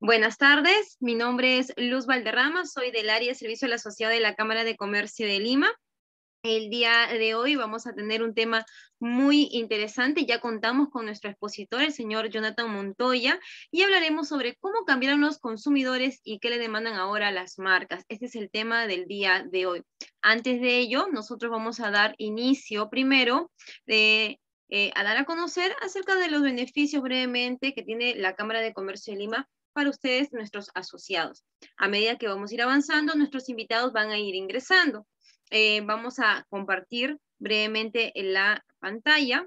Buenas tardes, mi nombre es Luz Valderrama, soy del área de servicio de la sociedad de la Cámara de Comercio de Lima. El día de hoy vamos a tener un tema muy interesante. Ya contamos con nuestro expositor, el señor Jonathan Montoya, y hablaremos sobre cómo cambiaron los consumidores y qué le demandan ahora las marcas. Este es el tema del día de hoy. Antes de ello, nosotros vamos a dar inicio primero de eh, a dar a conocer acerca de los beneficios brevemente que tiene la Cámara de Comercio de Lima para ustedes, nuestros asociados. A medida que vamos a ir avanzando, nuestros invitados van a ir ingresando. Eh, vamos a compartir brevemente en la pantalla.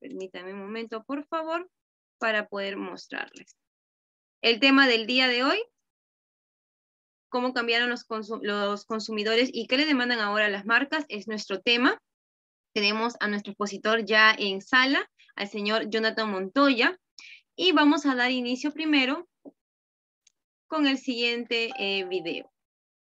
Permítame un momento, por favor, para poder mostrarles. El tema del día de hoy, cómo cambiaron los, consumidores y qué le demandan ahora las marcas, es nuestro tema. Tenemos a nuestro expositor ya en sala, al señor Jonathan Montoya, y vamos a dar inicio primero con el siguiente eh, video.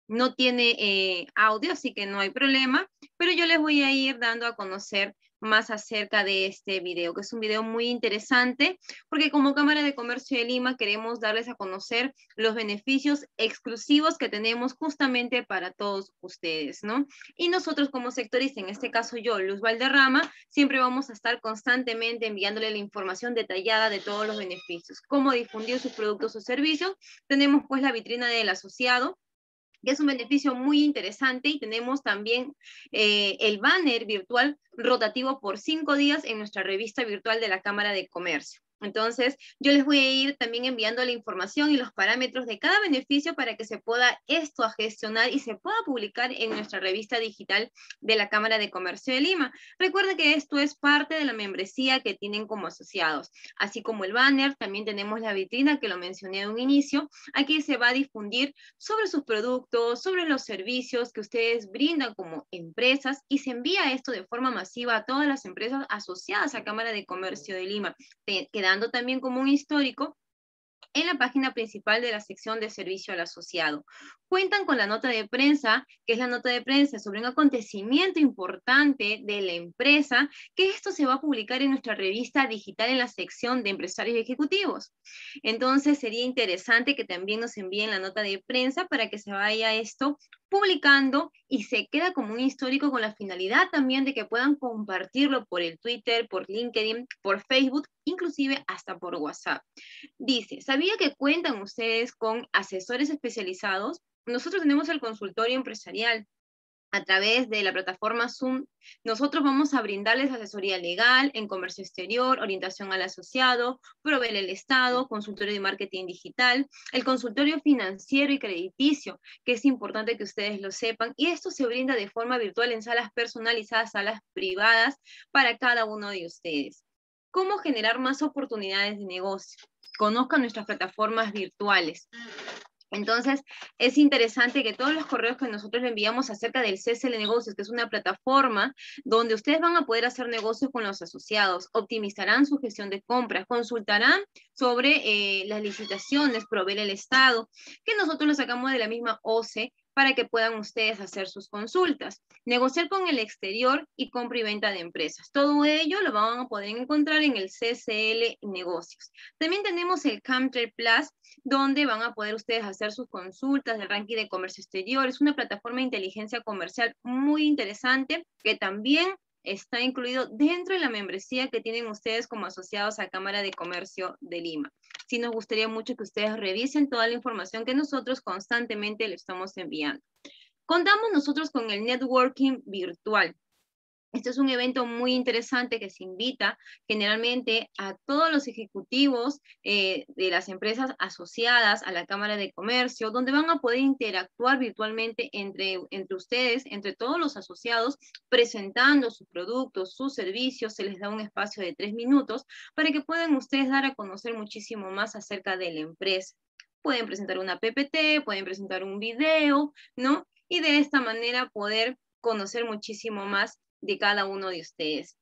No tiene eh, audio, así que no hay problema, pero yo les voy a ir dando a conocer más acerca de este video, que es un video muy interesante, porque como Cámara de Comercio de Lima queremos darles a conocer los beneficios exclusivos que tenemos justamente para todos ustedes, ¿no? Y nosotros como sectorista, en este caso yo, Luz Valderrama, siempre vamos a estar constantemente enviándole la información detallada de todos los beneficios, cómo difundir sus productos o servicios. Tenemos pues la vitrina del asociado, que es un beneficio muy interesante y tenemos también eh, el banner virtual rotativo por cinco días en nuestra revista virtual de la Cámara de Comercio. Entonces, yo les voy a ir también enviando la información y los parámetros de cada beneficio para que se pueda esto a gestionar y se pueda publicar en nuestra revista digital de la Cámara de Comercio de Lima. Recuerda que esto es parte de la membresía que tienen como asociados, así como el banner, también tenemos la vitrina que lo mencioné en un inicio. Aquí se va a difundir sobre sus productos, sobre los servicios que ustedes brindan como empresas y se envía esto de forma masiva a todas las empresas asociadas a Cámara de Comercio de Lima. Te, dando también como un histórico en la página principal de la sección de servicio al asociado. Cuentan con la nota de prensa, que es la nota de prensa sobre un acontecimiento importante de la empresa, que esto se va a publicar en nuestra revista digital en la sección de empresarios ejecutivos. Entonces sería interesante que también nos envíen la nota de prensa para que se vaya esto publicando y se queda como un histórico con la finalidad también de que puedan compartirlo por el Twitter, por LinkedIn, por Facebook, inclusive hasta por WhatsApp. Dice, ¿sabía que cuentan ustedes con asesores especializados? Nosotros tenemos el consultorio empresarial, a través de la plataforma Zoom, nosotros vamos a brindarles asesoría legal en comercio exterior, orientación al asociado, proveer el Estado, consultorio de marketing digital, el consultorio financiero y crediticio, que es importante que ustedes lo sepan, y esto se brinda de forma virtual en salas personalizadas, salas privadas para cada uno de ustedes. ¿Cómo generar más oportunidades de negocio? Conozcan nuestras plataformas virtuales entonces, es interesante que todos los correos que nosotros le enviamos acerca del CSL Negocios, que es una plataforma donde ustedes van a poder hacer negocios con los asociados, optimizarán su gestión de compras, consultarán sobre eh, las licitaciones, proveer el Estado, que nosotros lo sacamos de la misma OCE para que puedan ustedes hacer sus consultas, negociar con el exterior y compra y venta de empresas. Todo ello lo van a poder encontrar en el CCL Negocios. También tenemos el Camtrade Plus, donde van a poder ustedes hacer sus consultas del ranking de comercio exterior. Es una plataforma de inteligencia comercial muy interesante que también está incluido dentro de la membresía que tienen ustedes como asociados a Cámara de Comercio de Lima sí nos gustaría mucho que ustedes revisen toda la información que nosotros constantemente les estamos enviando. Contamos nosotros con el networking virtual, este es un evento muy interesante que se invita generalmente a todos los ejecutivos eh, de las empresas asociadas a la Cámara de Comercio, donde van a poder interactuar virtualmente entre, entre ustedes, entre todos los asociados, presentando sus productos, sus servicios. Se les da un espacio de tres minutos para que puedan ustedes dar a conocer muchísimo más acerca de la empresa. Pueden presentar una PPT, pueden presentar un video, ¿no? Y de esta manera poder conocer muchísimo más de cada uno de ustedes.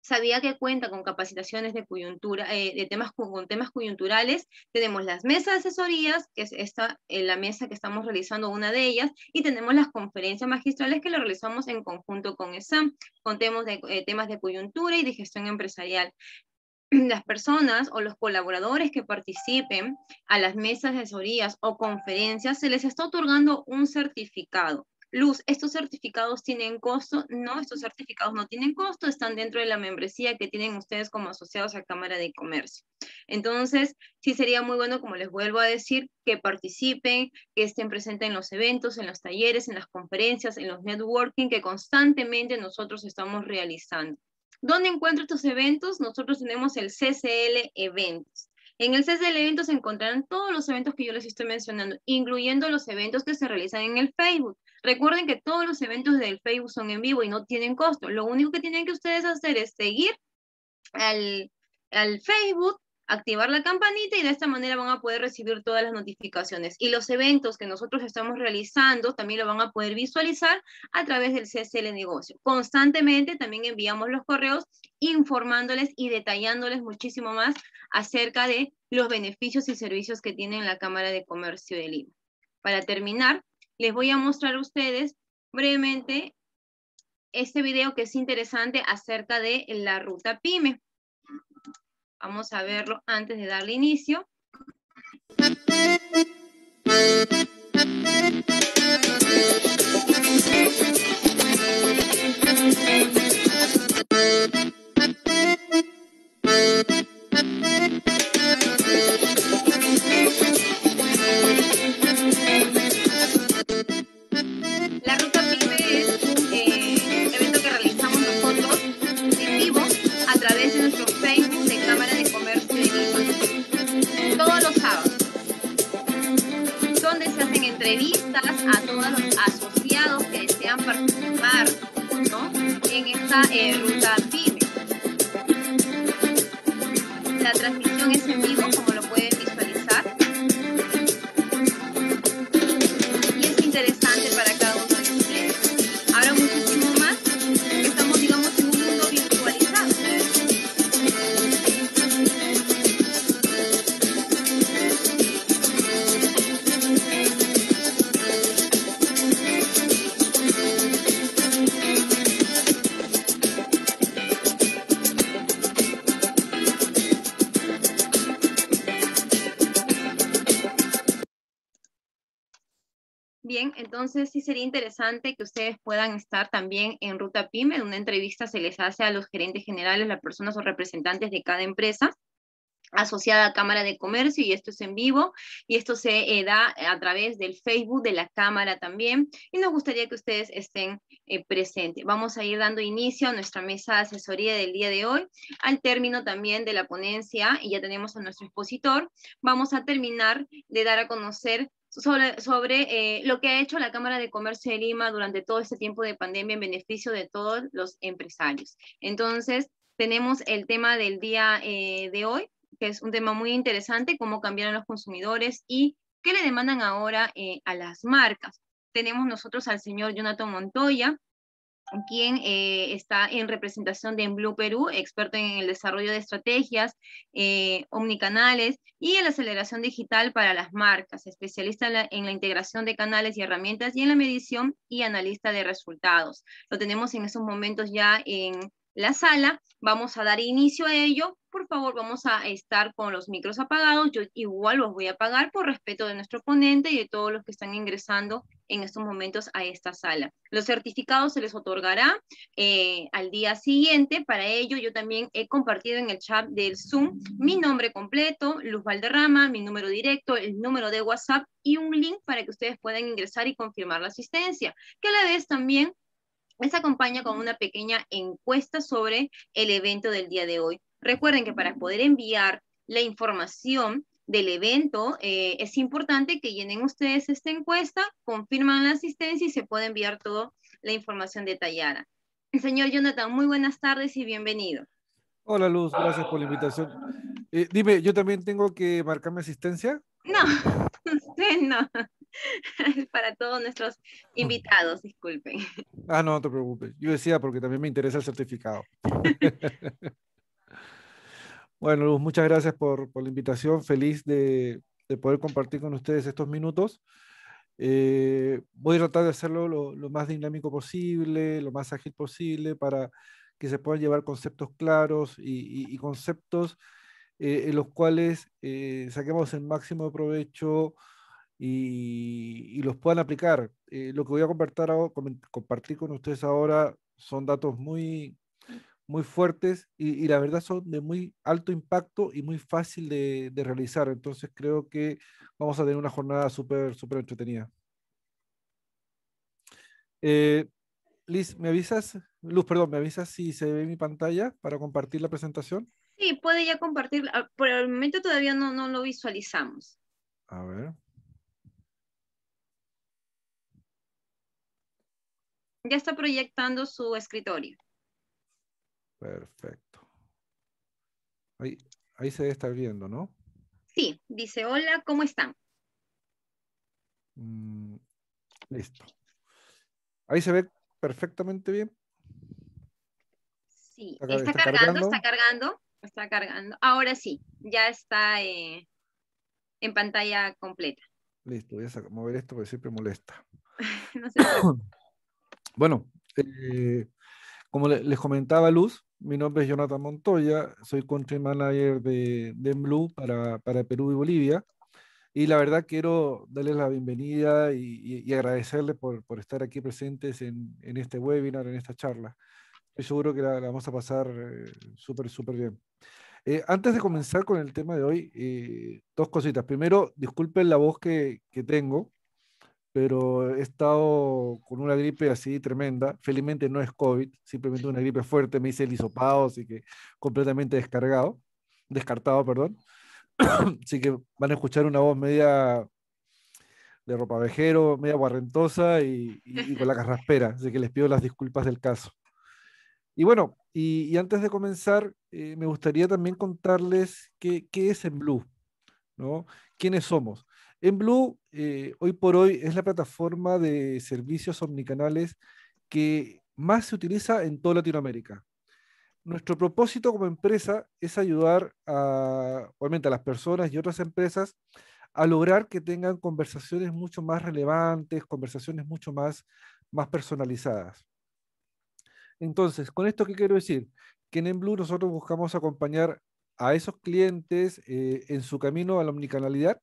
Sabía que cuenta con capacitaciones de, coyuntura, eh, de temas, con temas coyunturales. Tenemos las mesas de asesorías, que es esta, eh, la mesa que estamos realizando, una de ellas, y tenemos las conferencias magistrales que lo realizamos en conjunto con ESAM, con de, eh, temas de coyuntura y de gestión empresarial las personas o los colaboradores que participen a las mesas de asesorías o conferencias, se les está otorgando un certificado. Luz, ¿estos certificados tienen costo? No, estos certificados no tienen costo, están dentro de la membresía que tienen ustedes como asociados a Cámara de Comercio. Entonces, sí sería muy bueno, como les vuelvo a decir, que participen, que estén presentes en los eventos, en los talleres, en las conferencias, en los networking que constantemente nosotros estamos realizando. ¿Dónde encuentro estos eventos? Nosotros tenemos el CCL Eventos. En el CCL Eventos se encontrarán todos los eventos que yo les estoy mencionando, incluyendo los eventos que se realizan en el Facebook. Recuerden que todos los eventos del Facebook son en vivo y no tienen costo. Lo único que tienen que ustedes hacer es seguir al, Facebook, activar la campanita y de esta manera van a poder recibir todas las notificaciones. Y los eventos que nosotros estamos realizando también lo van a poder visualizar a través del CSL Negocio. Constantemente también enviamos los correos informándoles y detallándoles muchísimo más acerca de los beneficios y servicios que tiene la Cámara de Comercio de Lima. Para terminar, les voy a mostrar a ustedes brevemente este video que es interesante acerca de la ruta PYME. Vamos a verlo antes de darle inicio. a todos los asociados que desean participar ¿no? en esta eh, ruta ruta PYME. La transmisión es en vivo, como sería interesante que ustedes puedan estar también en Ruta PYME, en una entrevista se les hace a los gerentes generales, las personas o representantes de cada empresa asociada a Cámara de Comercio y esto es en vivo y esto se eh, da a través del Facebook de la Cámara también y nos gustaría que ustedes estén eh, presentes. Vamos a ir dando inicio a nuestra mesa de asesoría del día de hoy, al término también de la ponencia y ya tenemos a nuestro expositor, vamos a terminar de dar a conocer sobre, eh, lo que ha hecho la Cámara de Comercio de Lima durante todo este tiempo de pandemia en beneficio de todos los empresarios. Entonces, tenemos el tema del día eh, de hoy, que es un tema muy interesante, cómo cambiaron los consumidores y qué le demandan ahora eh, a las marcas. Tenemos nosotros al señor Jonathan Montoya, quien eh, está en representación de Blue Perú, experto en el desarrollo de estrategias eh, omnicanales y en la aceleración digital para las marcas, especialista en la, integración de canales y herramientas y en la medición y analista de resultados. Lo tenemos en esos momentos ya en, la sala. Vamos a dar inicio a ello. Por favor, vamos a estar con los micros apagados. Yo igual los voy a apagar por respeto de nuestro ponente y de todos los que están ingresando en estos momentos a esta sala. Los certificados se les otorgará eh, al día siguiente. Para ello, yo también he compartido en el chat del Zoom mi nombre completo, Luz Valderrama, mi número directo, el número de WhatsApp y un link para que ustedes puedan ingresar y confirmar la asistencia, que a la vez también les acompaña con una pequeña encuesta sobre el evento del día de hoy. Recuerden que para poder enviar la información del evento, eh, es importante que llenen ustedes esta encuesta, confirman la asistencia y se puede enviar toda la información detallada. Señor Jonathan, muy buenas tardes y bienvenido. Hola Luz, gracias por la invitación. Eh, dime, ¿yo también tengo que marcar mi asistencia? No, usted no. para todos nuestros invitados, disculpen. Ah, no, no te preocupes. Yo decía porque también me interesa el certificado. bueno, Luz, muchas gracias por, por la invitación. Feliz de, de, poder compartir con ustedes estos minutos. Eh, voy a tratar de hacerlo lo, más dinámico posible, lo más ágil posible, para que se puedan llevar conceptos claros y, conceptos eh, en los cuales eh, saquemos el máximo de provecho y, los puedan aplicar. Eh, lo que voy a compartir, con ustedes ahora son datos muy, muy fuertes y, la verdad son de muy alto impacto y muy fácil de, de realizar. Entonces creo que vamos a tener una jornada súper, súper entretenida. Eh, Liz, ¿me avisas? Luz, perdón, ¿me avisas si se ve mi pantalla para compartir la presentación? Sí, puede ya compartir. Ah, por el momento todavía no, no lo visualizamos. A ver. ya está proyectando su escritorio. Perfecto. Ahí, se está viendo, ¿no? Sí, dice, hola, ¿cómo están? Mm, listo. Ahí se ve perfectamente bien. Sí, está, cargando, está cargando, está cargando. Ahora sí, ya está eh, en pantalla completa. Listo, voy a mover esto porque siempre molesta. no Bueno, eh, como les comentaba Luz, mi nombre es Jonathan Montoya, soy country manager de, de Blue para, Perú y Bolivia. Y la verdad quiero darles la bienvenida y, agradecerles por, estar aquí presentes en, en, este webinar, en esta charla. Estoy seguro que la, vamos a pasar eh, súper, súper bien. Eh, antes de comenzar con el tema de hoy, dos cositas. Primero, disculpen la voz que, que tengo pero he estado con una gripe así tremenda. Felizmente no es COVID, simplemente una gripe fuerte. Me hice el hisopado, así que completamente descargado, descartado, perdón. así que van a escuchar una voz media de ropa vejero, media guarrentosa y, con la carraspera. Así que les pido las disculpas del caso. Y bueno, y, antes de comenzar, eh, me gustaría también contarles qué, es en Blue, ¿no? ¿Quiénes somos? En Blue, eh, hoy por hoy, es la plataforma de servicios omnicanales que más se utiliza en toda Latinoamérica. Nuestro propósito como empresa es ayudar a, a las personas y otras empresas a lograr que tengan conversaciones mucho más relevantes, conversaciones mucho más, más personalizadas. Entonces, ¿con esto qué quiero decir? Que en EnBlue nosotros buscamos acompañar a esos clientes eh, en su camino a la omnicanalidad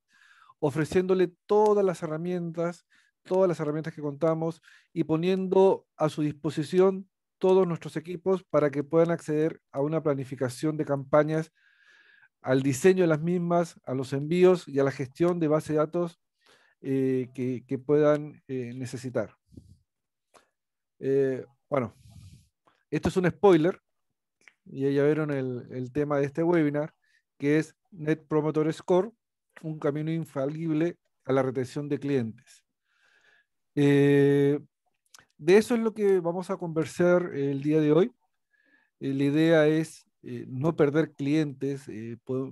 ofreciéndole todas las herramientas, todas las herramientas que contamos y poniendo a su disposición todos nuestros equipos para que puedan acceder a una planificación de campañas, al diseño de las mismas, a los envíos y a la gestión de base de datos eh, que, puedan eh, necesitar. Eh, bueno, esto es un spoiler, y ya vieron el, el tema de este webinar, que es Net Promoter Score, un camino infalible a la retención de clientes. Eh, de eso es lo que vamos a conversar el día de hoy. Eh, la idea es eh, no perder clientes,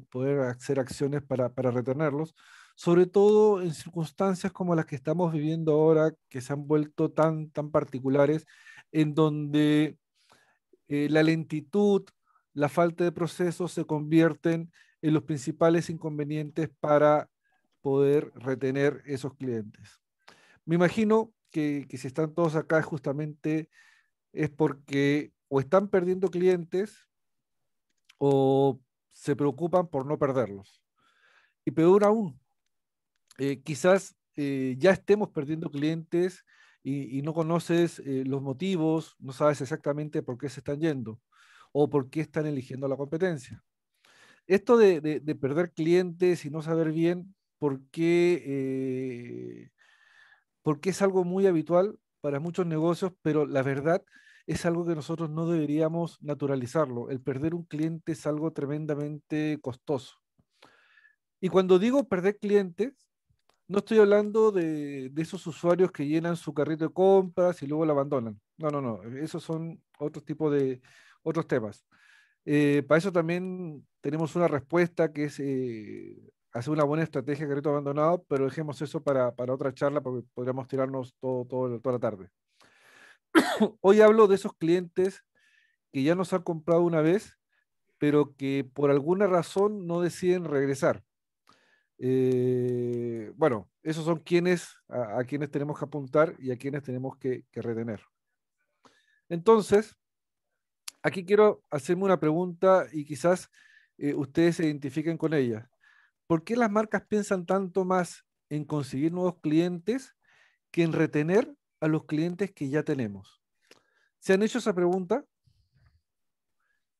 poder hacer acciones para, para retenerlos, sobre todo en circunstancias como las que estamos viviendo ahora, que se han vuelto tan, tan particulares, en donde la lentitud, la falta de procesos se convierten en los principales inconvenientes para poder retener esos clientes. Me imagino que, si están todos acá justamente es porque o están perdiendo clientes o se preocupan por no perderlos. Y peor aún, eh, quizás eh, ya estemos perdiendo clientes y, no conoces eh, los motivos, no sabes exactamente por qué se están yendo o por qué están eligiendo la competencia. Esto de, perder clientes y no saber bien por qué, eh, porque es algo muy habitual para muchos negocios, pero la verdad es algo que nosotros no deberíamos naturalizarlo. El perder un cliente es algo tremendamente costoso. Y cuando digo perder clientes, no estoy hablando de, esos usuarios que llenan su carrito de compras y luego lo abandonan. No, no, no. Esos son otros tipos de, otros temas. Eh, para eso también tenemos una respuesta que es eh, hacer una buena estrategia de carrito abandonado, pero dejemos eso para, para otra charla porque podríamos tirarnos todo, todo, toda la tarde. Hoy hablo de esos clientes que ya nos han comprado una vez, pero que por alguna razón no deciden regresar. Eh, bueno, esos son quienes, a, quienes tenemos que apuntar y a quienes tenemos que, que retener. Entonces, aquí quiero hacerme una pregunta y quizás eh, ustedes se identifiquen con ella. ¿Por qué las marcas piensan tanto más en conseguir nuevos clientes que en retener a los clientes que ya tenemos? ¿Se han hecho esa pregunta?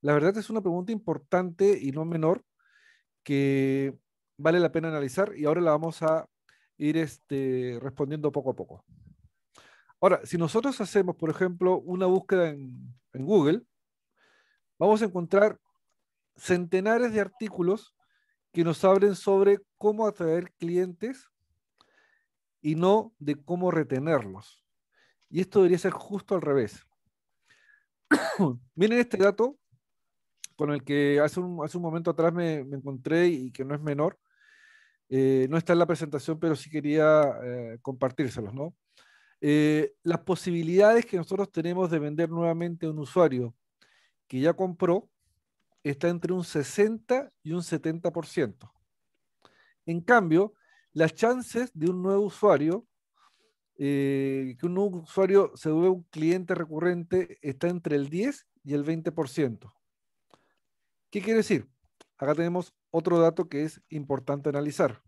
La verdad es una pregunta importante y no menor que vale la pena analizar y ahora la vamos a ir este, respondiendo poco a poco. Ahora, si nosotros hacemos, por ejemplo, una búsqueda en Google, vamos a encontrar centenares de artículos que nos hablen sobre cómo atraer clientes y no de cómo retenerlos. Y esto debería ser justo al revés. Miren este dato con el que hace un, hace un momento atrás me, encontré y que no es menor. Eh, no está en la presentación, pero sí quería eh, compartírselos. ¿no? Eh, las posibilidades que nosotros tenemos de vender nuevamente a un usuario que ya compró está entre un 60 y un 70%. En cambio, las chances de un nuevo usuario, eh, que un nuevo usuario se vuelva un cliente recurrente, está entre el 10 y el 20%. ¿Qué quiere decir? Acá tenemos otro dato que es importante analizar.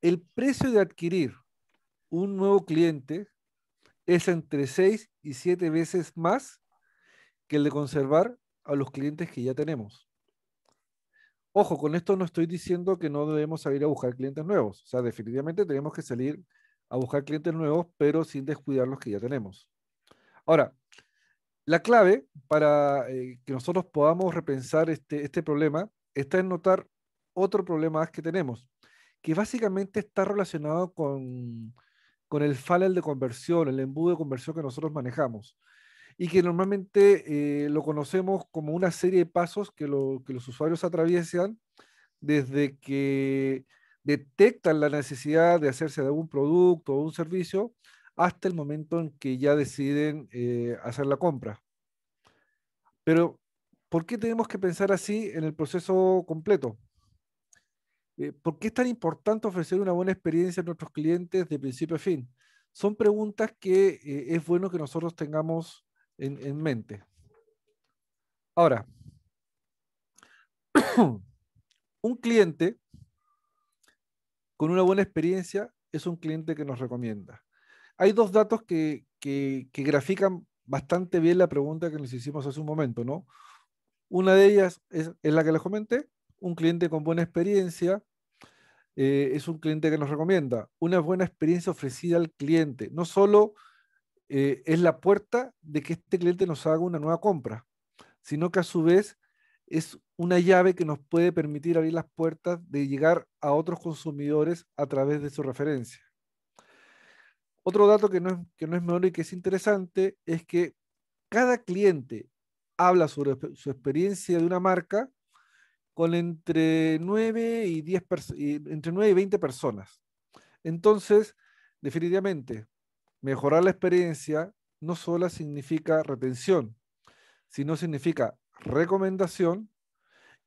El precio de adquirir un nuevo cliente es entre 6 y 7 veces más el de conservar a los clientes que ya tenemos. Ojo, con esto no estoy diciendo que no debemos salir a buscar clientes nuevos. O sea, definitivamente tenemos que salir a buscar clientes nuevos, pero sin descuidar los que ya tenemos. Ahora, la clave para eh, que nosotros podamos repensar este, este problema está en notar otro problema que tenemos, que básicamente está relacionado con, con el funnel de conversión, el embudo de conversión que nosotros manejamos y que normalmente eh, lo conocemos como una serie de pasos que, los usuarios atraviesan desde que detectan la necesidad de hacerse de algún producto o un servicio hasta el momento en que ya deciden eh, hacer la compra. Pero, ¿por qué tenemos que pensar así en el proceso completo? Eh, ¿Por qué es tan importante ofrecer una buena experiencia a nuestros clientes de principio a fin? Son preguntas que es bueno que nosotros tengamos en, mente. Ahora, un cliente con una buena experiencia es un cliente que nos recomienda. Hay dos datos que, grafican bastante bien la pregunta que nos hicimos hace un momento, ¿no? Una de ellas es, la que les comenté, un cliente con buena experiencia eh, es un cliente que nos recomienda. Una buena experiencia ofrecida al cliente, no solo eh, es la puerta de que este cliente nos haga una nueva compra, sino que a su vez es una llave que nos puede permitir abrir las puertas de llegar a otros consumidores a través de su referencia. Otro dato que no es, menor y que es interesante es que cada cliente habla sobre su experiencia de una marca con entre 9 y, 10 entre 9 y 20 personas. Entonces, definitivamente, Mejorar la experiencia no solo significa retención, sino significa recomendación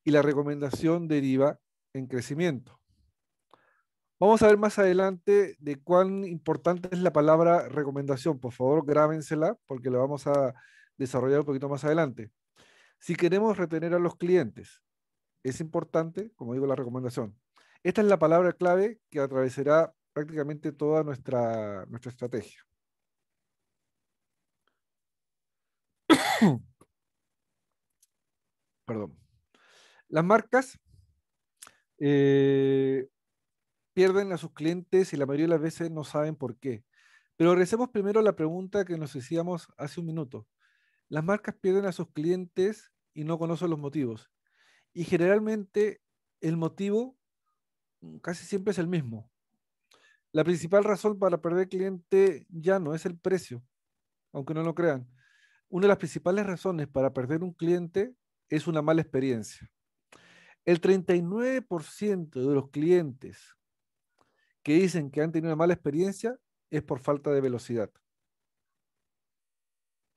y la recomendación deriva en crecimiento. Vamos a ver más adelante de cuán importante es la palabra recomendación. Por favor, grábensela porque la vamos a desarrollar un poquito más adelante. Si queremos retener a los clientes, es importante, como digo, la recomendación. Esta es la palabra clave que atravesará prácticamente toda nuestra, nuestra estrategia. Perdón. Las marcas eh, pierden a sus clientes y la mayoría de las veces no saben por qué. Pero regresemos primero la pregunta que nos hacíamos hace un minuto. Las marcas pierden a sus clientes y no conocen los motivos. Y generalmente el motivo casi siempre es el mismo. La principal razón para perder cliente ya no es el precio, aunque no lo crean. Una de las principales razones para perder un cliente es una mala experiencia. El 39% de los clientes que dicen que han tenido una mala experiencia es por falta de velocidad.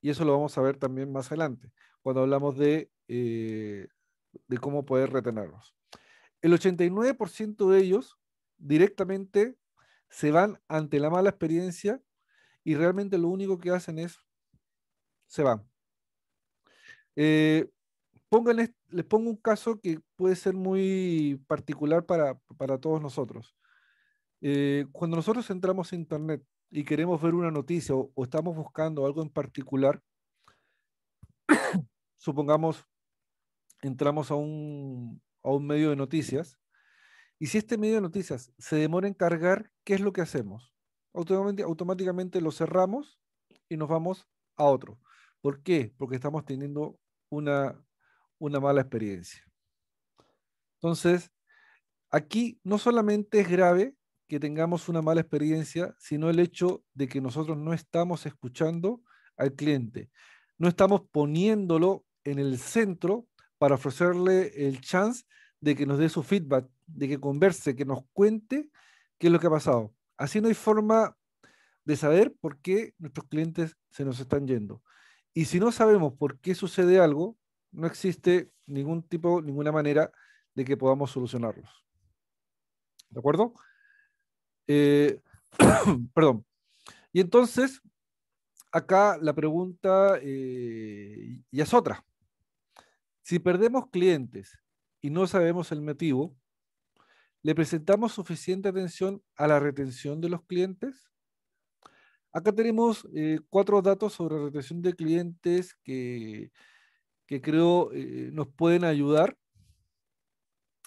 Y eso lo vamos a ver también más adelante, cuando hablamos de, eh, de cómo poder retenerlos. El 89% de ellos directamente se van ante la mala experiencia y realmente lo único que hacen es, se van. Eh, pongan, les pongo un caso que puede ser muy particular para, todos nosotros. Eh, cuando nosotros entramos a Internet y queremos ver una noticia o, estamos buscando algo en particular, supongamos, entramos a un medio de noticias y si este medio de noticias se demora en cargar, ¿qué es lo que hacemos? Automáticamente, lo cerramos y nos vamos a otro. ¿Por qué? Porque estamos teniendo una, una mala experiencia. Entonces, aquí no solamente es grave que tengamos una mala experiencia, sino el hecho de que nosotros no estamos escuchando al cliente, no estamos poniéndolo en el centro para ofrecerle el chance de que nos dé su feedback, de que converse, que nos cuente qué es lo que ha pasado. Así no hay forma de saber por qué nuestros clientes se nos están yendo. Y si no sabemos por qué sucede algo, no existe ningún tipo, ninguna manera de que podamos solucionarlos. ¿De acuerdo? Eh, perdón. Y entonces, acá la pregunta eh, ya es otra. Si perdemos clientes y no sabemos el motivo, ¿le presentamos suficiente atención a la retención de los clientes? Acá tenemos eh, cuatro datos sobre retención de clientes que, creo eh, nos pueden ayudar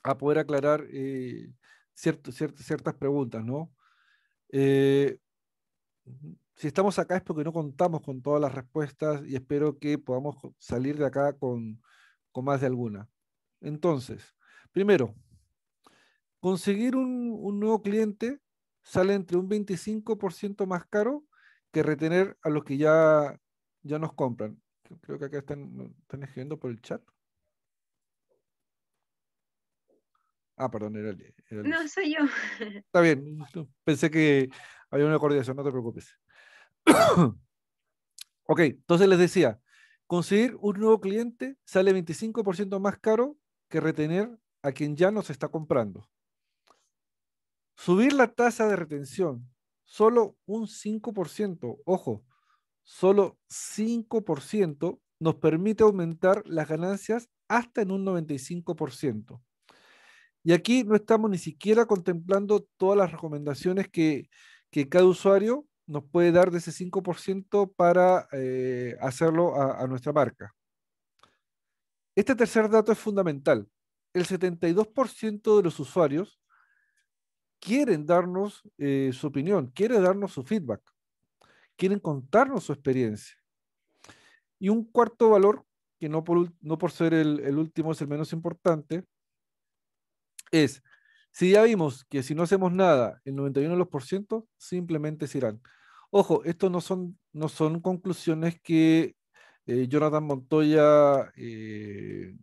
a poder aclarar eh, cierto, ciertas preguntas, ¿no? si estamos acá es porque no contamos con todas las respuestas y espero que podamos salir de acá con, con más de alguna. Entonces, primero, conseguir un, nuevo cliente sale entre un 25% más caro que retener a los que ya, ya nos compran. Creo que acá están, están escribiendo por el chat. Ah, perdón, era, el. No, soy yo. Está bien, pensé que había una coordinación, no te preocupes. ok, entonces les decía, conseguir un nuevo cliente sale 25% más caro que retener a quien ya nos está comprando. Subir la tasa de retención solo un 5%, ojo, solo 5% nos permite aumentar las ganancias hasta en un 95%. Y aquí no estamos ni siquiera contemplando todas las recomendaciones que, que cada usuario nos puede dar de ese 5% para eh, hacerlo a, a nuestra marca. Este tercer dato es fundamental. El 72% de los usuarios quieren darnos eh, su opinión, quieren darnos su feedback, quieren contarnos su experiencia. Y un cuarto valor, que no por, ser el, último es el menos importante, es, si ya vimos que si no hacemos nada, el 91% los por ciento, simplemente se irán. Ojo, esto no son conclusiones que eh, Jonathan Montoya eh,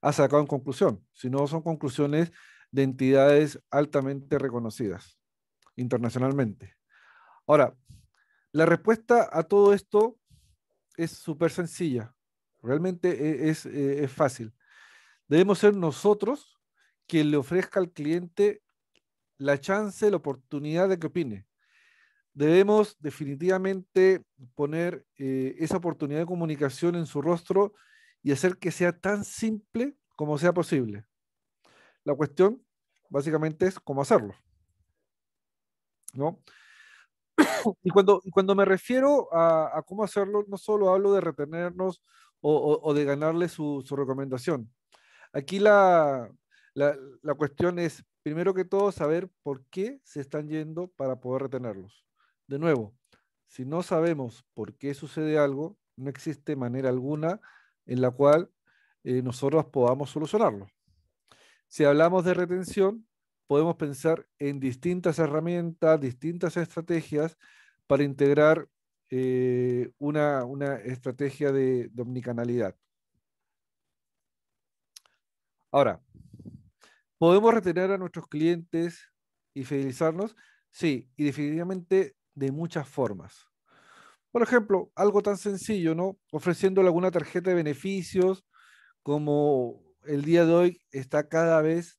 ha sacado en conclusión, sino son conclusiones de entidades altamente reconocidas internacionalmente. Ahora, la respuesta a todo esto es súper sencilla, realmente e-, es, eh, es fácil. Debemos ser nosotros quien le ofrezca al cliente la chance, la oportunidad de que opine debemos definitivamente poner eh, esa oportunidad de comunicación en su rostro y hacer que sea tan simple como sea posible. La cuestión básicamente es cómo hacerlo. ¿No? Y cuando, cuando me refiero a, cómo hacerlo, no solo hablo de retenernos o, de ganarle su, recomendación. Aquí la, la cuestión es, primero que todo, saber por qué se están yendo para poder retenerlos. De nuevo, si no sabemos por qué sucede algo, no existe manera alguna en la cual eh, nosotros podamos solucionarlo. Si hablamos de retención, podemos pensar en distintas herramientas, distintas estrategias para integrar eh, una, una, estrategia de, de omnicanalidad. Ahora, ¿podemos retener a nuestros clientes y fidelizarnos? Sí, y definitivamente de muchas formas. Por ejemplo, algo tan sencillo, ¿no? Ofreciéndole alguna tarjeta de beneficios, como el día de hoy está cada vez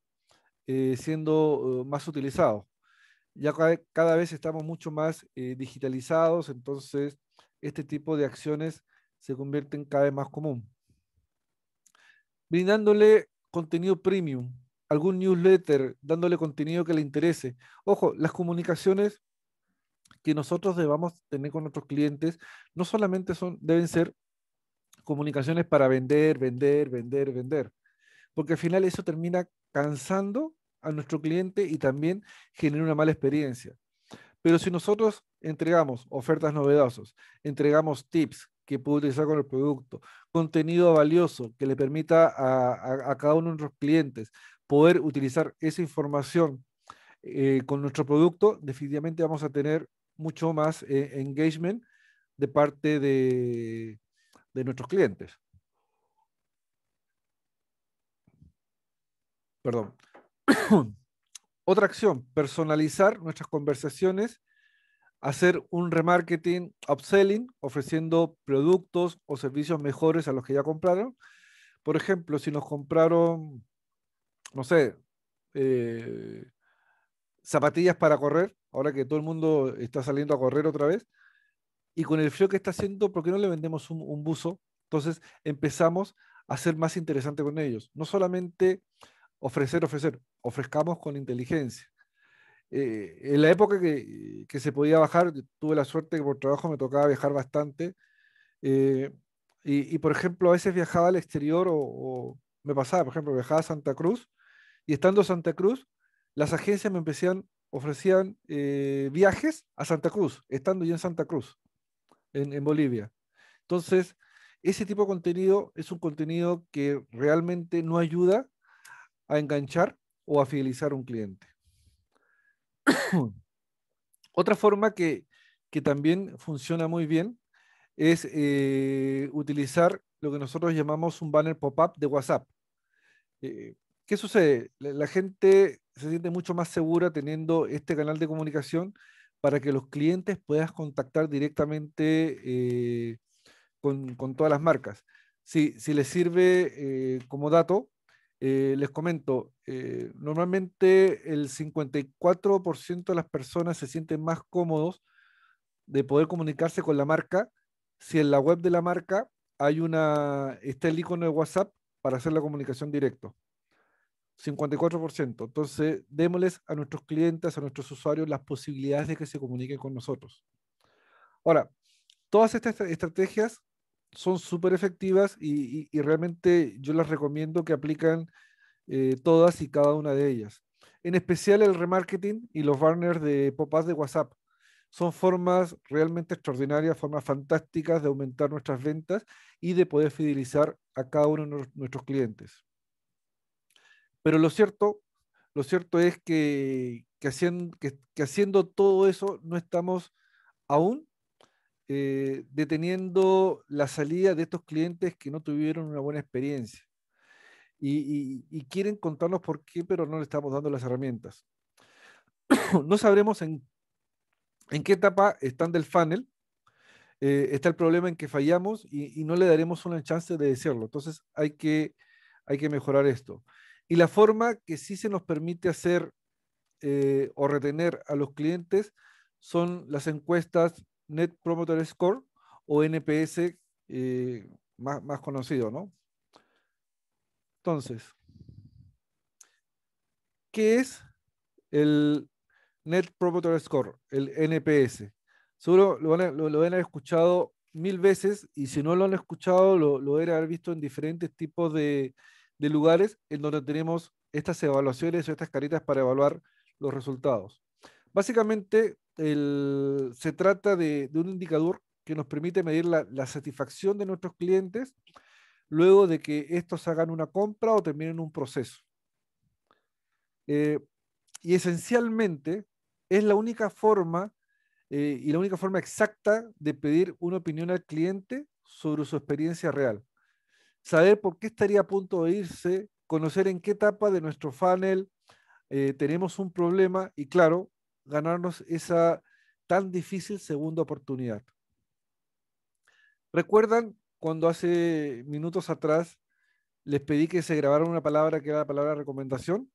eh, siendo eh, más utilizado. Ya cada, vez estamos mucho más eh, digitalizados, entonces este tipo de acciones se convierten cada vez más común. Brindándole contenido premium, algún newsletter, dándole contenido que le interese. Ojo, las comunicaciones que nosotros debamos tener con nuestros clientes no solamente son, deben ser comunicaciones para vender, vender, vender, vender, porque al final eso termina cansando a nuestro cliente y también genera una mala experiencia. Pero si nosotros entregamos ofertas novedosas, entregamos tips que puede utilizar con el producto, contenido valioso que le permita a, cada uno de nuestros clientes poder utilizar esa información eh, con nuestro producto, definitivamente vamos a tener mucho más eh, engagement de parte de, de nuestros clientes. Perdón. Otra acción, personalizar nuestras conversaciones, hacer un remarketing, upselling, ofreciendo productos o servicios mejores a los que ya compraron. Por ejemplo, si nos compraron, no sé, eh, zapatillas para correr, ahora que todo el mundo está saliendo a correr otra vez, y con el frío que está haciendo, ¿por qué no le vendemos un, buzo? Entonces empezamos a ser más interesante con ellos. No solamente ofrecer, ofrecer, ofrezcamos con inteligencia. Eh, en la época que, se podía bajar, tuve la suerte que por trabajo me tocaba viajar bastante. Eh, y, por ejemplo, a veces viajaba al exterior o, o, me pasaba, por ejemplo, viajaba a Santa Cruz y estando en Santa Cruz las agencias me ofrecían eh, viajes a Santa Cruz, estando yo en Santa Cruz, en, Bolivia. Entonces, ese tipo de contenido es un contenido que realmente no ayuda a enganchar o a fidelizar a un cliente. Otra forma que, también funciona muy bien es eh, utilizar lo que nosotros llamamos un banner pop-up de WhatsApp. Eh, ¿Qué sucede? la gente se siente mucho más segura teniendo este canal de comunicación para que los clientes puedan contactar directamente eh, con, todas las marcas. Si, les sirve eh, como dato, eh, les comento, normalmente el 54% de las personas se sienten más cómodos de poder comunicarse con la marca si en la web de la marca hay una, está el icono de WhatsApp para hacer la comunicación directo. 54%. Entonces, démosles a nuestros clientes, a nuestros usuarios, las posibilidades de que se comuniquen con nosotros. Ahora, todas estas estrategias son súper efectivas y, realmente yo las recomiendo que aplican eh, todas y cada una de ellas. En especial el remarketing y los banners de pop up de WhatsApp. Son formas realmente extraordinarias, formas fantásticas de aumentar nuestras ventas y de poder fidelizar a cada uno de nuestros clientes. Pero lo cierto, lo cierto es que, haciendo, todo eso no estamos aún eh, deteniendo la salida de estos clientes que no tuvieron una buena experiencia y, quieren contarnos por qué, pero no le estamos dando las herramientas. no sabremos en, qué etapa están del funnel. Eh, está el problema en que fallamos y, no le daremos una chance de decirlo. Entonces hay que mejorar esto. Y la forma que sí se nos permite hacer eh, o retener a los clientes son las encuestas Net Promoter Score o NPS eh, más, conocido, ¿no? Entonces, ¿qué es el Net Promoter Score, el NPS? Seguro lo, han escuchado mil veces y si no lo han escuchado, lo, lo era haber visto en diferentes tipos de, de lugares en donde tenemos estas evaluaciones o estas caritas para evaluar los resultados. Básicamente, se trata de, un indicador que nos permite medir la, satisfacción de nuestros clientes luego de que estos hagan una compra o terminen un proceso. Eh, y esencialmente es la única forma eh, y la única forma exacta de pedir una opinión al cliente sobre su experiencia real saber por qué estaría a punto de irse, conocer en qué etapa de nuestro funnel eh, tenemos un problema y claro, ganarnos esa tan difícil segunda oportunidad. ¿Recuerdan cuando hace minutos atrás les pedí que se grabaran una palabra que era la palabra recomendación?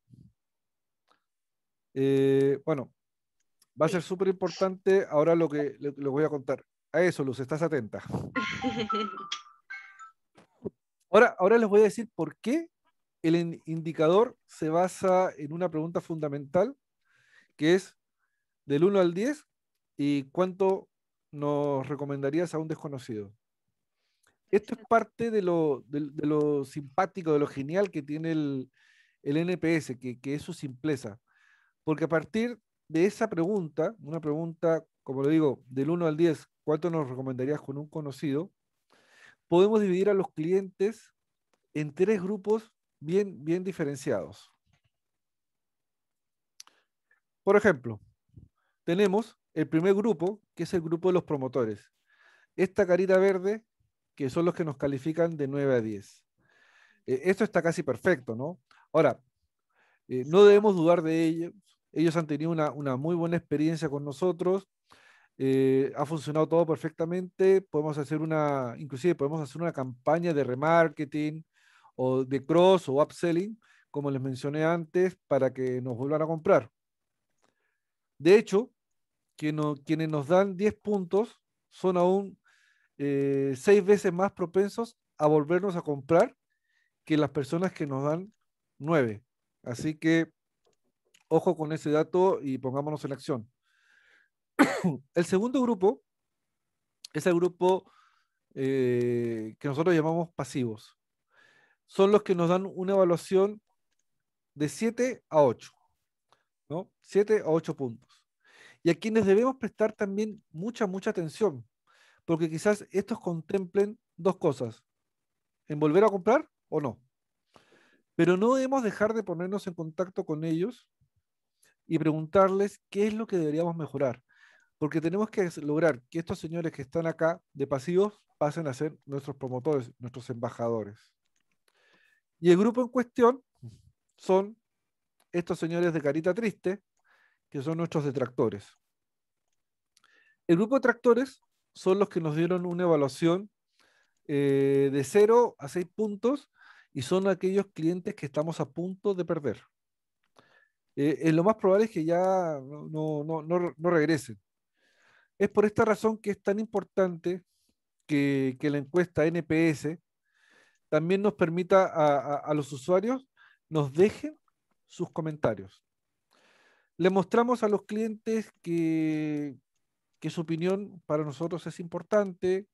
Eh, bueno, va a ser súper importante ahora lo que les voy a contar. A eso, Luz, estás atenta. Ahora, les voy a decir por qué el indicador se basa en una pregunta fundamental, que es del 1 al 10, ¿y cuánto nos recomendarías a un desconocido? Esto es parte de lo, simpático, de lo genial que tiene el, NPS, que, que, es su simpleza. Porque a partir de esa pregunta, una pregunta, como lo digo, del 1 al 10, ¿cuánto nos recomendarías con un conocido? podemos dividir a los clientes en tres grupos bien, bien diferenciados. Por ejemplo, tenemos el primer grupo, que es el grupo de los promotores. Esta carita verde, que son los que nos califican de 9 a 10. Eh, esto está casi perfecto, ¿no? Ahora, eh, no debemos dudar de ellos. Ellos han tenido una, una muy buena experiencia con nosotros eh, ha funcionado todo perfectamente. Podemos hacer una, inclusive podemos hacer una campaña de remarketing o de cross o upselling, como les mencioné antes, para que nos vuelvan a comprar. De hecho, quienes nos dan 10 puntos son aún eh, seis veces más propensos a volvernos a comprar que las personas que nos dan 9. Así que ojo con ese dato y pongámonos en acción. el segundo grupo es el grupo eh, que nosotros llamamos pasivos. Son los que nos dan una evaluación de 7 a 8, ¿no? 7 a 8 puntos. Y a quienes debemos prestar también mucha, mucha atención, porque quizás estos contemplen dos cosas, en volver a comprar o no. Pero no debemos dejar de ponernos en contacto con ellos y preguntarles qué es lo que deberíamos mejorar porque tenemos que lograr que estos señores que están acá de pasivos pasen a ser nuestros promotores, nuestros embajadores. Y el grupo en cuestión son estos señores de carita triste, que son nuestros detractores. El grupo de detractores son los que nos dieron una evaluación eh, de 0 a 6 puntos y son aquellos clientes que estamos a punto de perder. Eh, lo más probable es que ya no, no regresen. Es por esta razón que es tan importante que, la encuesta NPS también nos permita a, los usuarios nos dejen sus comentarios. Le mostramos a los clientes que, su opinión para nosotros es importante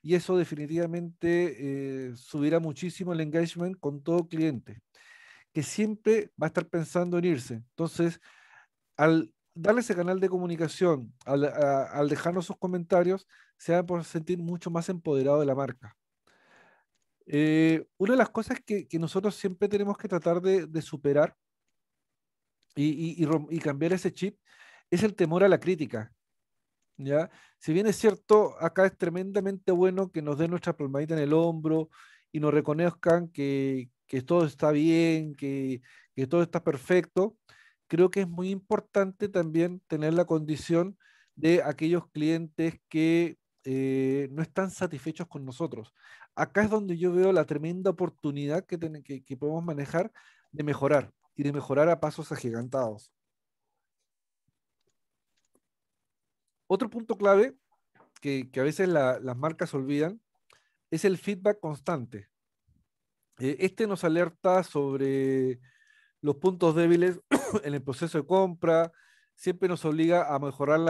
y eso definitivamente eh, subirá muchísimo el engagement con todo cliente, que siempre va a estar pensando en irse. Entonces, al darle ese canal de comunicación, al, dejarnos sus comentarios, se van a sentir mucho más empoderado de la marca. Eh, una de las cosas que, nosotros siempre tenemos que tratar de, superar y, cambiar ese chip es el temor a la crítica. ¿ya? Si bien es cierto, acá es tremendamente bueno que nos den nuestra palmadita en el hombro y nos reconozcan que, todo está bien, que todo está perfecto, creo que es muy importante también tener la condición de aquellos clientes que eh, no están satisfechos con nosotros. Acá es donde yo veo la tremenda oportunidad que, podemos manejar de mejorar y de mejorar a pasos agigantados. Otro punto clave que, a veces las marcas olvidan es el feedback constante. Eh, este nos alerta sobre los puntos débiles en el proceso de compra, siempre nos obliga a mejorar,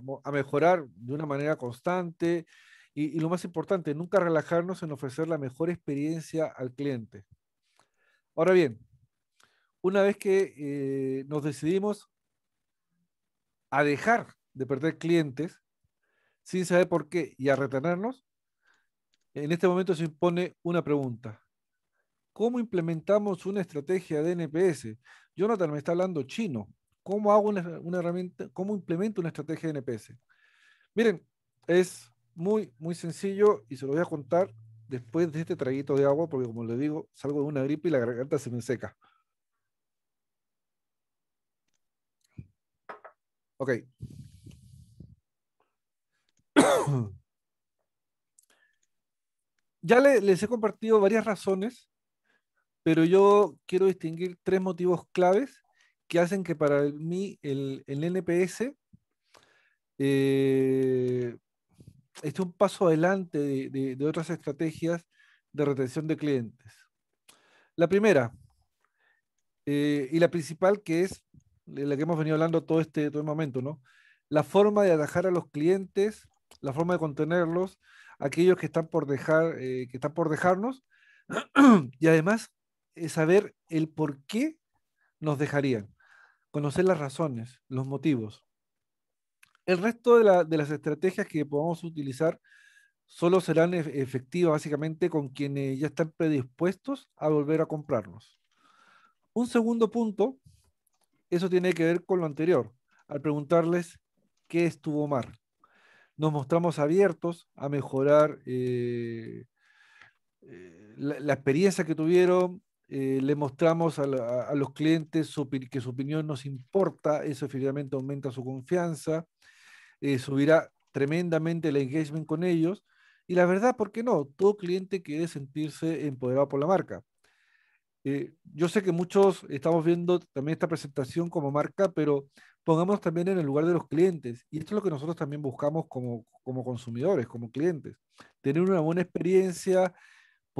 a mejorar de una manera constante y, lo más importante, nunca relajarnos en ofrecer la mejor experiencia al cliente. Ahora bien, una vez que eh, nos decidimos a dejar de perder clientes sin saber por qué y a retenernos, en este momento se impone una pregunta. ¿Cómo implementamos una estrategia de NPS? Jonathan, me está hablando chino. ¿Cómo hago una, herramienta, cómo implemento una estrategia de NPS? Miren, es muy, muy sencillo y se lo voy a contar después de este traguito de agua, porque como les digo, salgo de una gripe y la garganta se me seca. Ok. ya les he compartido varias razones pero yo quiero distinguir tres motivos claves que hacen que para mí el, NPS eh, esté un paso adelante de, otras estrategias de retención de clientes. La primera, eh, y la principal que es la que hemos venido hablando todo este, todo el momento, ¿no? La forma de atajar a los clientes, la forma de contenerlos, aquellos que están por dejar, eh, que están por dejarnos, y además eh, saber el por qué nos dejarían, conocer las razones, los motivos. El resto de, las estrategias que podamos utilizar solo serán efectivas básicamente con quienes ya están predispuestos a volver a comprarnos. Un segundo punto, eso tiene que ver con lo anterior, al preguntarles qué estuvo mal. Nos mostramos abiertos a mejorar eh, eh, la, experiencia que tuvieron, eh, le mostramos a, los clientes que su opinión nos importa, eso finalmente aumenta su confianza, eh, subirá tremendamente el engagement con ellos. Y la verdad, ¿por qué no? Todo cliente quiere sentirse empoderado por la marca. Eh, yo sé que muchos estamos viendo también esta presentación como marca, pero pongamos también en el lugar de los clientes. Y esto es lo que nosotros también buscamos como, como consumidores, como clientes. Tener una buena experiencia,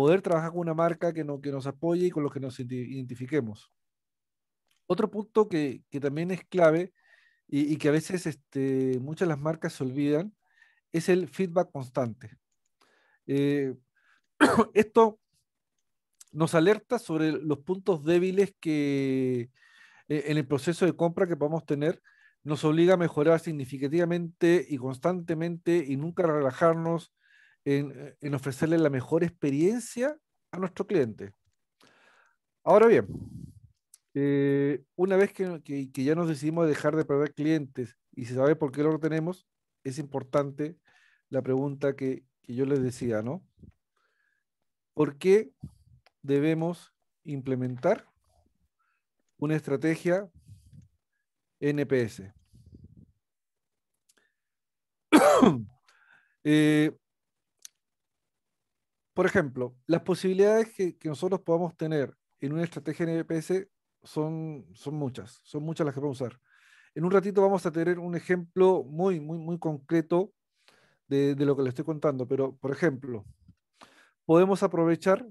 poder trabajar con una marca que, no, que nos apoye y con los que nos identifiquemos. Otro punto que, también es clave y, que a veces este, muchas las marcas se olvidan es el feedback constante. Eh, esto nos alerta sobre los puntos débiles que eh, en el proceso de compra que podemos tener nos obliga a mejorar significativamente y constantemente y nunca relajarnos eh, en, ofrecerle la mejor experiencia a nuestro cliente. Ahora bien, eh, una vez que, ya nos decidimos dejar de perder clientes y se sabe por qué lo tenemos, es importante la pregunta que, yo les decía, ¿no? ¿Por qué debemos implementar una estrategia NPS? Eh, por ejemplo, las posibilidades que, nosotros podamos tener en una estrategia NPS e son, son muchas, son muchas las que podemos usar. En un ratito vamos a tener un ejemplo muy, muy, muy concreto de, lo que le estoy contando, pero, por ejemplo, podemos aprovechar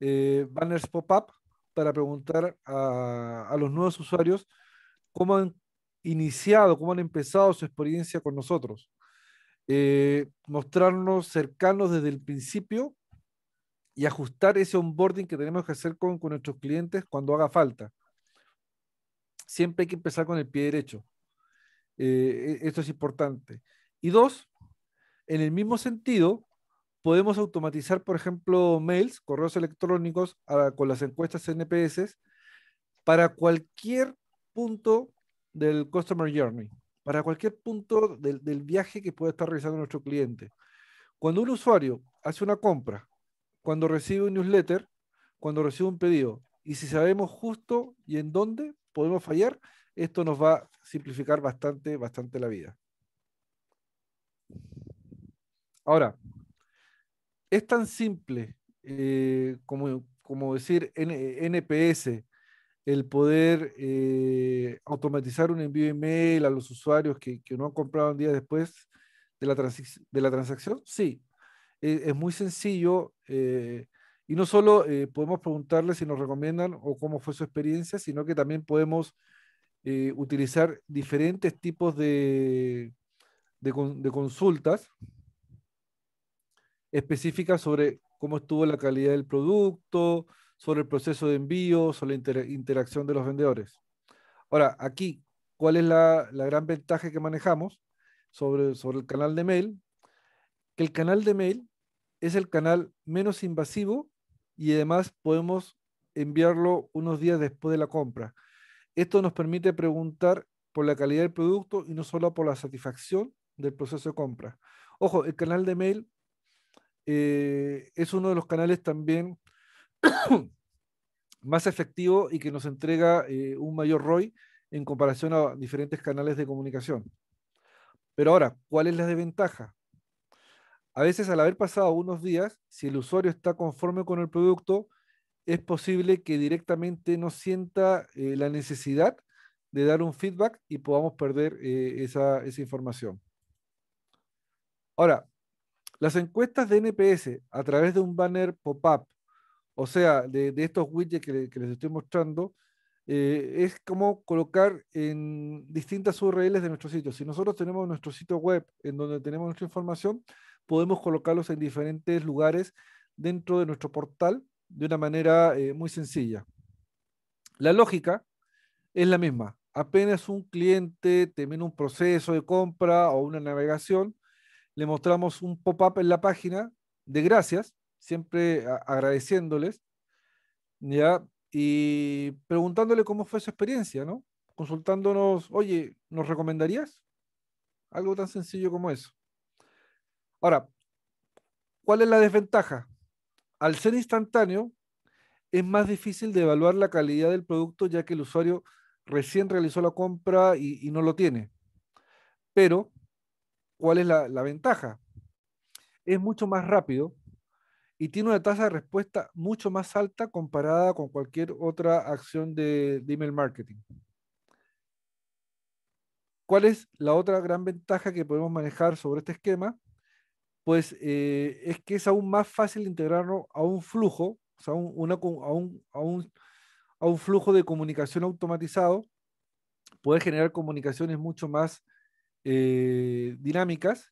eh, banners pop-up para preguntar a, los nuevos usuarios cómo han iniciado, cómo han empezado su experiencia con nosotros. Eh, mostrarnos cercanos desde el principio y ajustar ese onboarding que tenemos que hacer con, nuestros clientes cuando haga falta. Siempre hay que empezar con el pie derecho. Eh, e, esto es importante. Y dos, en el mismo sentido, podemos automatizar, por ejemplo, mails, correos electrónicos ah, con las encuestas NPS para cualquier punto del Customer Journey, para cualquier punto del, del viaje que pueda estar realizando nuestro cliente. Cuando un usuario hace una compra cuando recibe un newsletter, cuando recibe un pedido. Y si sabemos justo y en dónde podemos fallar, esto nos va a simplificar bastante, bastante la vida. Ahora, es tan simple eh, como, como, decir NPS, el poder eh, automatizar un envío de email a los usuarios que, no han comprado un día después de la, de la transacción. Sí, eh, es muy sencillo eh, y no solo eh, podemos preguntarle si nos recomiendan o cómo fue su experiencia, sino que también podemos utilizar diferentes tipos de, consultas específicas sobre cómo estuvo la calidad del producto, sobre el proceso de envío, sobre la interacción de los vendedores. Ahora, aquí, ¿cuál es la, la, gran ventaja que manejamos sobre, sobre el canal de mail? Que el canal de mail es el canal menos invasivo y además podemos enviarlo unos días después de la compra. Esto nos permite preguntar por la calidad del producto y no solo por la satisfacción del proceso de compra. Ojo, el canal de mail eh, es uno de los canales también más efectivo y que nos entrega eh, un mayor ROI en comparación a diferentes canales de comunicación. Pero ahora, ¿cuál es la desventaja? A veces al haber pasado unos días, si el usuario está conforme con el producto, es posible que directamente no sienta eh, la necesidad de dar un feedback y podamos perder eh, esa, información. Ahora, las encuestas de NPS a través de un banner pop-up, o sea, de, estos widgets que, les estoy mostrando, eh, es como colocar en distintas URLs de nuestro sitio. Si nosotros tenemos nuestro sitio web en donde tenemos nuestra información, podemos colocarlos en diferentes lugares dentro de nuestro portal de una manera eh, muy sencilla. La lógica es la misma. Apenas un cliente termina un proceso de compra o una navegación, le mostramos un pop-up en la página de gracias, siempre agradeciéndoles, ¿ya? Y preguntándole cómo fue su experiencia, ¿no? Consultándonos, oye, ¿nos recomendarías? Algo tan sencillo como eso. Ahora, ¿cuál es la desventaja? Al ser instantáneo, es más difícil de evaluar la calidad del producto ya que el usuario recién realizó la compra y, no lo tiene. Pero, ¿cuál es la, ventaja? Es mucho más rápido y tiene una tasa de respuesta mucho más alta comparada con cualquier otra acción de, email marketing. ¿Cuál es la otra gran ventaja que podemos manejar sobre este esquema? pues eh, es que es aún más fácil integrarlo a un flujo, o sea, a, un, a, un, a, un, flujo de comunicación automatizado, Puede generar comunicaciones mucho más eh, dinámicas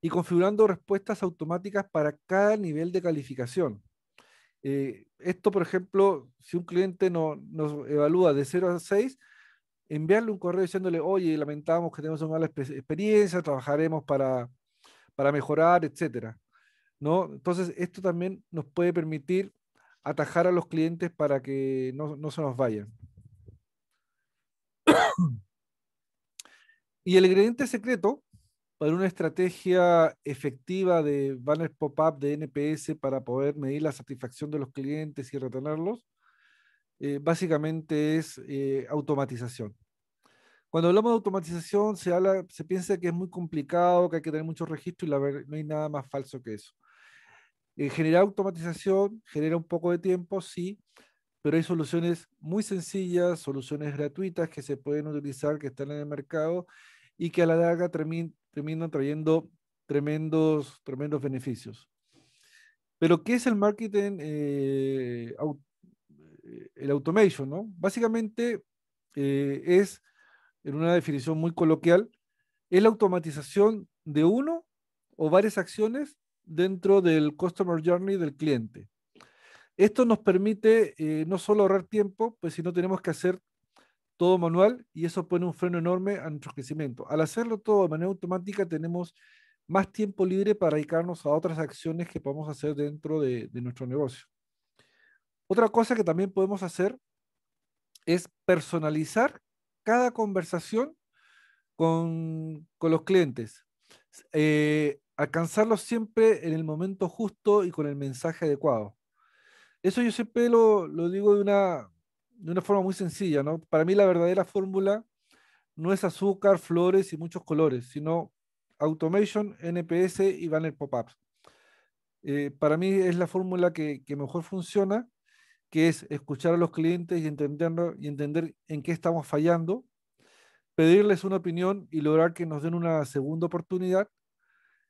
y configurando respuestas automáticas para cada nivel de calificación. Eh, esto, por ejemplo, si un cliente no, nos evalúa de 0 a 6, enviarle un correo diciéndole, oye, lamentamos que tenemos una mala experiencia, trabajaremos para para mejorar, etcétera. ¿no? Entonces, esto también nos puede permitir atajar a los clientes para que no, se nos vayan. y el ingrediente secreto para una estrategia efectiva de banners pop-up de NPS para poder medir la satisfacción de los clientes y retenerlos, eh, básicamente es eh, automatización. Cuando hablamos de automatización, se, se piensa que es muy complicado, que hay que tener mucho registro y la verdad, no hay nada más falso que eso. Genera eh, generar automatización genera un poco de tiempo, sí, pero hay soluciones muy sencillas, soluciones gratuitas que se pueden utilizar, que están en el mercado y que a la larga terminan trayendo tremendos, tremendos beneficios. Pero, ¿qué es el marketing, eh, eh, el automation? ¿no? Básicamente es en una definición muy coloquial, es la automatización de uno o varias acciones dentro del Customer Journey del cliente. Esto nos permite eh, no solo ahorrar tiempo, pues si no tenemos que hacer todo manual y eso pone un freno enorme a nuestro crecimiento. Al hacerlo todo de manera automática tenemos más tiempo libre para dedicarnos a otras acciones que podemos hacer dentro de nuestro negocio. Otra cosa que también podemos hacer es personalizar cada conversación con, los clientes. Eh, alcanzarlos siempre en el momento justo y con el mensaje adecuado. Eso yo siempre lo, lo digo de una, forma muy sencilla, Para mí la verdadera fórmula no es azúcar, flores y muchos colores, sino automation, NPS y banner pop-ups. Eh, para mí es la fórmula que, que, mejor funciona que es escuchar a los clientes y entender, y entender en qué estamos fallando, pedirles una opinión y lograr que nos den una segunda oportunidad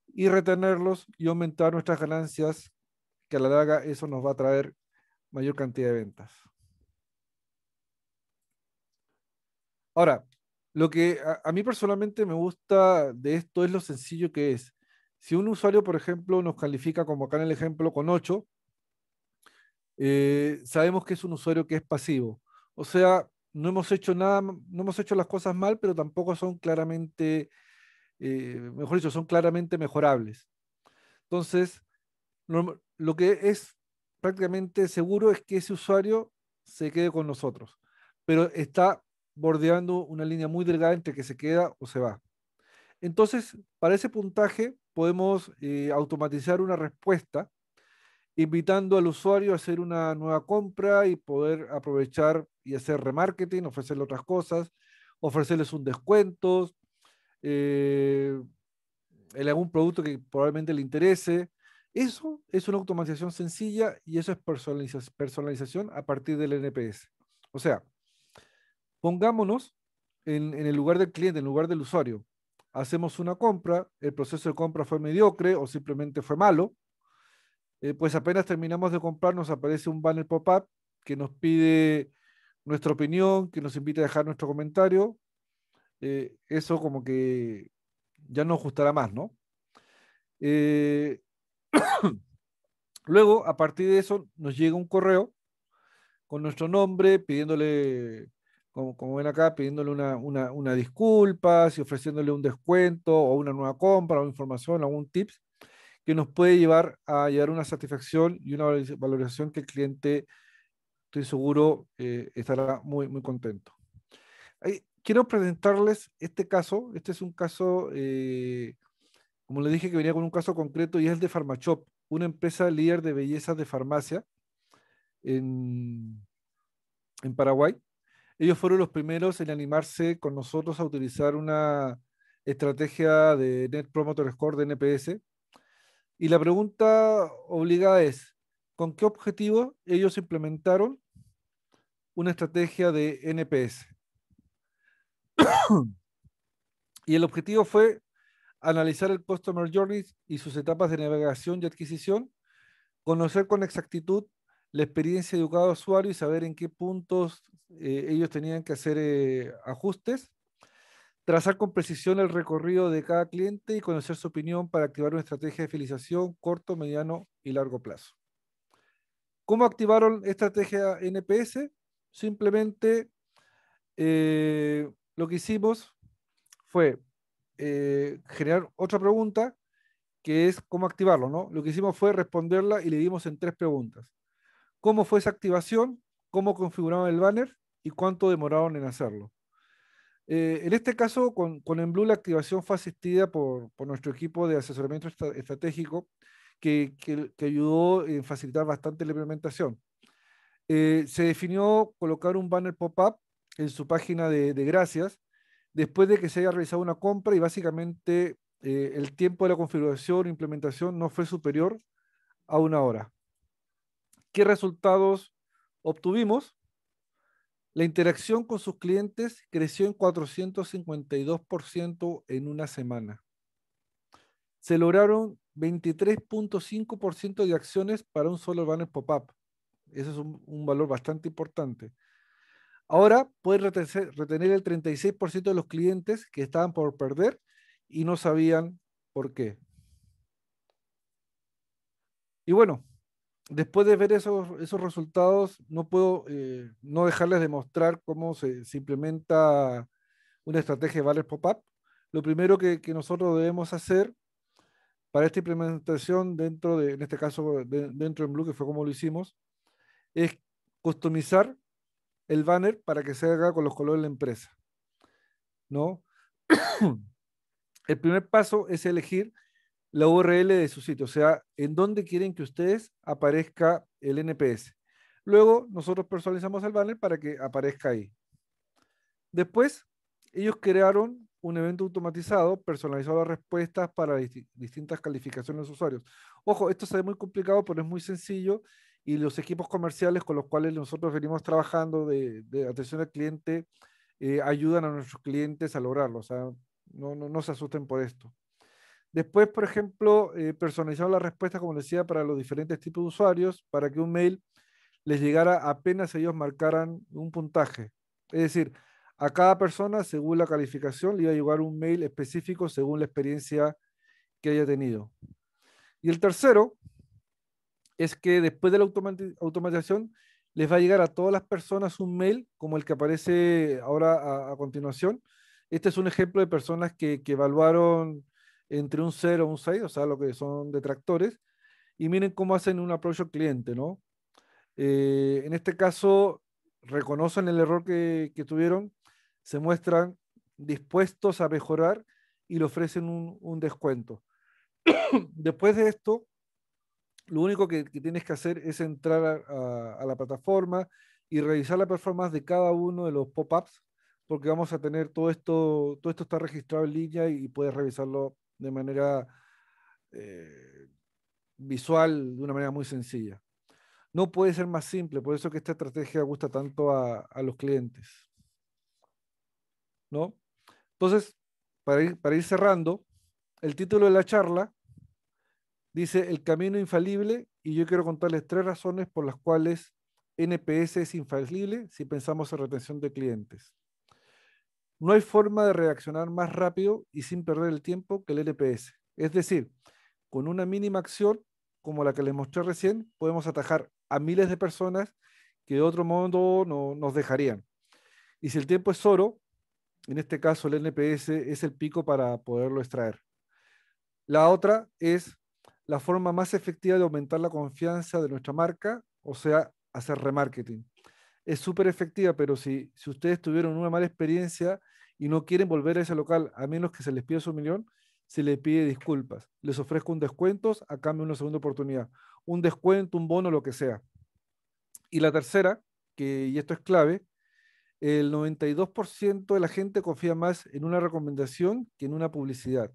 y retenerlos y aumentar nuestras ganancias, que a la larga eso nos va a traer mayor cantidad de ventas. Ahora, lo que a, a mí personalmente me gusta de esto es lo sencillo que es. Si un usuario, por ejemplo, nos califica, como acá en el ejemplo, con 8, eh, sabemos que es un usuario que es pasivo. O sea, no hemos hecho nada, no hemos hecho las cosas mal, pero tampoco son claramente, eh, mejor dicho, son claramente mejorables. Entonces, lo, que es prácticamente seguro es que ese usuario se quede con nosotros, pero está bordeando una línea muy delgada entre que se queda o se va. Entonces, para ese puntaje podemos eh, automatizar una respuesta invitando al usuario a hacer una nueva compra y poder aprovechar y hacer remarketing, ofrecerle otras cosas, ofrecerles un descuento eh, algún producto que probablemente le interese. Eso es una automatización sencilla y eso es personalización a partir del NPS. O sea, pongámonos en, en el lugar del cliente, en el lugar del usuario. Hacemos una compra, el proceso de compra fue mediocre o simplemente fue malo, eh, pues apenas terminamos de comprar nos aparece un banner pop-up que nos pide nuestra opinión, que nos invita a dejar nuestro comentario. Eh, eso como que ya nos gustará más, ¿no? Eh, luego, a partir de eso, nos llega un correo con nuestro nombre, pidiéndole, como, ven acá, pidiéndole una, una disculpa, si ofreciéndole un descuento o una nueva compra o información, algún tips que nos puede llevar a llevar una satisfacción y una valorización que el cliente, estoy seguro, eh, estará muy, muy contento. quiero presentarles este caso. Este es un caso, eh, como le dije, que venía con un caso concreto y es el de PharmaShop, una empresa líder de belleza de farmacia en, en Paraguay. Ellos fueron los primeros en animarse con nosotros a utilizar una estrategia de Net Promoter Score de NPS y la pregunta obligada es, ¿con qué objetivo ellos implementaron una estrategia de NPS? y el objetivo fue analizar el Customer Journey y sus etapas de navegación y adquisición, conocer con exactitud la experiencia de usuario y saber en qué puntos eh, ellos tenían que hacer eh, ajustes, trazar con precisión el recorrido de cada cliente y conocer su opinión para activar una estrategia de fidelización corto, mediano y largo plazo. ¿Cómo activaron estrategia NPS? Simplemente eh, lo que hicimos fue eh, generar otra pregunta que es cómo activarlo, ¿no? Lo que hicimos fue responderla y le dimos en tres preguntas. ¿Cómo fue esa activación? ¿Cómo configuraron el banner? ¿Y cuánto demoraron en hacerlo? Eh, en este caso, con, con la activación fue asistida por, nuestro equipo de asesoramiento estratégico, que, ayudó en facilitar bastante la implementación. Eh, se definió colocar un banner pop-up en su página de, gracias después de que se haya realizado una compra y básicamente eh, el tiempo de la configuración e implementación no fue superior a una hora. ¿Qué resultados obtuvimos? La interacción con sus clientes creció en 452% en una semana. Se lograron 23.5% de acciones para un solo banner pop-up. Ese es un, un, valor bastante importante. Ahora puede retener el 36% de los clientes que estaban por perder y no sabían por qué. Y bueno, después de ver esos, resultados, no puedo eh, no dejarles de mostrar cómo se, implementa una estrategia de valores pop-up. Lo primero que, nosotros debemos hacer para esta implementación dentro de, en este caso, dentro de Blue, que fue como lo hicimos, es customizar el banner para que se haga con los colores de la empresa. ¿No? el primer paso es elegir la URL de su sitio, o sea, en dónde quieren que ustedes aparezca el NPS. Luego nosotros personalizamos el banner para que aparezca ahí. Después, ellos crearon un evento automatizado, personalizado las respuestas para distintas calificaciones de los usuarios. Ojo, esto se ve muy complicado, pero es muy sencillo y los equipos comerciales con los cuales nosotros venimos trabajando de, atención al cliente eh, ayudan a nuestros clientes a lograrlo. O sea, no, no se asusten por esto. Después, por ejemplo, eh, personalizar la respuesta, como decía, para los diferentes tipos de usuarios, para que un mail les llegara apenas ellos marcaran un puntaje. Es decir, a cada persona, según la calificación, le iba a llegar un mail específico según la experiencia que haya tenido. Y el tercero es que después de la automatización les va a llegar a todas las personas un mail como el que aparece ahora a, continuación. Este es un ejemplo de personas que evaluaron entre un 0 y un 6, o sea, lo que son detractores, y miren cómo hacen un approach al cliente, ¿no? Eh, en este caso, reconocen el error que, tuvieron, se muestran dispuestos a mejorar y le ofrecen un, descuento. Después de esto, lo único que, tienes que hacer es entrar a, la plataforma y revisar la performance de cada uno de los pop-ups, porque vamos a tener todo esto, todo esto está registrado en línea y puedes revisarlo de manera eh, visual, de una manera muy sencilla. No puede ser más simple, por eso que esta estrategia gusta tanto a, los clientes. ¿No? Entonces, para ir, para ir cerrando, el título de la charla dice El camino infalible y yo quiero contarles tres razones por las cuales NPS es infalible si pensamos en retención de clientes. No hay forma de reaccionar más rápido y sin perder el tiempo que el LPS. Es decir, con una mínima acción como la que les mostré recién, podemos atajar a miles de personas que de otro modo no, nos dejarían. Y si el tiempo es oro, en este caso el NPS es el pico para poderlo extraer. La otra es la forma más efectiva de aumentar la confianza de nuestra marca, o sea, hacer remarketing. Es súper efectiva, pero si ustedes tuvieron una mala experiencia y no quieren volver a ese local a menos que se les pida su millón, se les pide disculpas. Les ofrezco un descuento a cambio una segunda oportunidad. Un descuento, un bono, lo que sea. Y la tercera, que, y esto es clave, el 92% de la gente confía más en una recomendación que en una publicidad.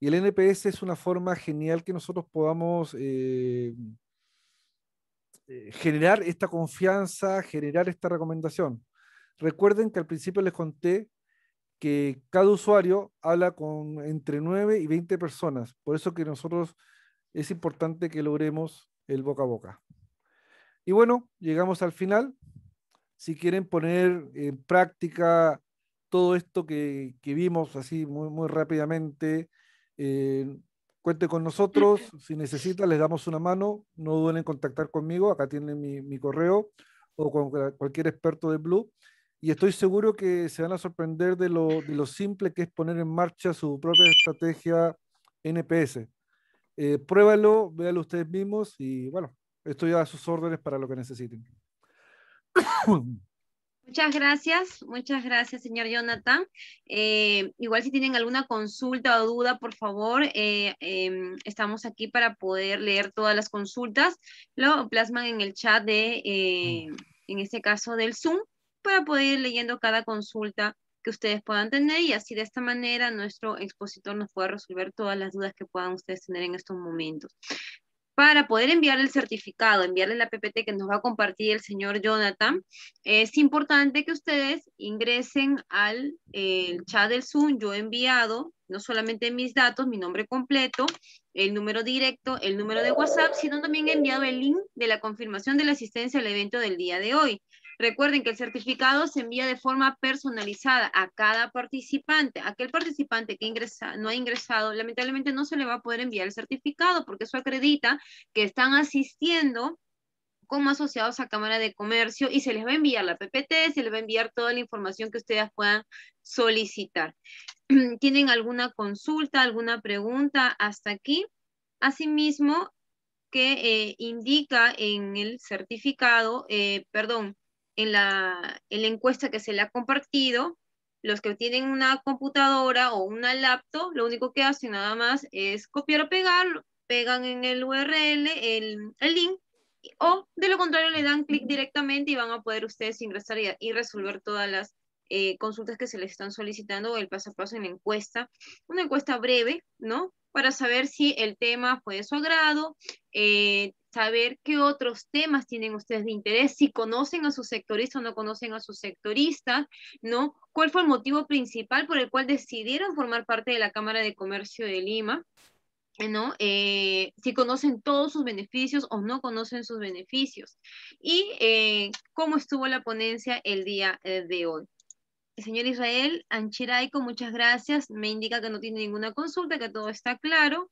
Y el NPS es una forma genial que nosotros podamos eh, eh, generar esta confianza, generar esta recomendación. Recuerden que al principio les conté que cada usuario habla con entre 9 y 20 personas. Por eso que nosotros es importante que logremos el boca a boca. Y bueno, llegamos al final. Si quieren poner en práctica todo esto que, que vimos así muy, muy rápidamente, eh, cuente con nosotros. Si necesita, les damos una mano. No duden en contactar conmigo. Acá tienen mi, mi correo o con cualquier experto de Blue y estoy seguro que se van a sorprender de lo, simple que es poner en marcha su propia estrategia NPS. Eh, pruébalo, véalo ustedes mismos y bueno, estoy a sus órdenes para lo que necesiten. Muchas gracias, muchas gracias, señor Jonathan. Eh, igual si tienen alguna consulta o duda, por favor, eh, em, estamos aquí para poder leer todas las consultas. Lo plasman en el chat de, eh, en este caso, del Zoom para poder ir leyendo cada consulta que ustedes puedan tener y así de esta manera nuestro expositor nos pueda resolver todas las dudas que puedan ustedes tener en estos momentos. Para poder enviar el certificado, enviarle la PPT que nos va a compartir el señor Jonathan, es importante que ustedes ingresen al chat del Zoom, yo he enviado no solamente mis datos, mi nombre completo, el número directo, el número de WhatsApp, sino también he enviado el link de la confirmación de la asistencia al evento del día de hoy. Recuerden que el certificado se envía de forma personalizada a cada participante. Aquel participante que ingresa, no ha ingresado, lamentablemente no se le va a poder enviar el certificado porque eso acredita que están asistiendo como asociados a Cámara de Comercio y se les va a enviar la PPT, se les va a enviar toda la información que ustedes puedan solicitar. ¿Tienen alguna consulta, alguna pregunta hasta aquí? Asimismo, que eh, indica en el certificado, eh, perdón, en la, en la encuesta que se le ha compartido, los que tienen una computadora o una laptop, lo único que hacen nada más es copiar o pegar, pegan en el URL el, el link, o de lo contrario le dan clic directamente y van a poder ustedes ingresar y, resolver todas las eh, consultas que se les están solicitando o el paso a paso en la encuesta. Una encuesta breve, ¿no? Para saber si el tema fue de su agrado, eh, saber qué otros temas tienen ustedes de interés, si conocen a su sectoristas o no conocen a su sectorista ¿no? ¿Cuál fue el motivo principal por el cual decidieron formar parte de la Cámara de Comercio de Lima? ¿no? Eh, si conocen todos sus beneficios o no conocen sus beneficios. Y eh, cómo estuvo la ponencia el día eh, de hoy. Señor Israel Anchiraico, muchas gracias. Me indica que no tiene ninguna consulta, que todo está claro.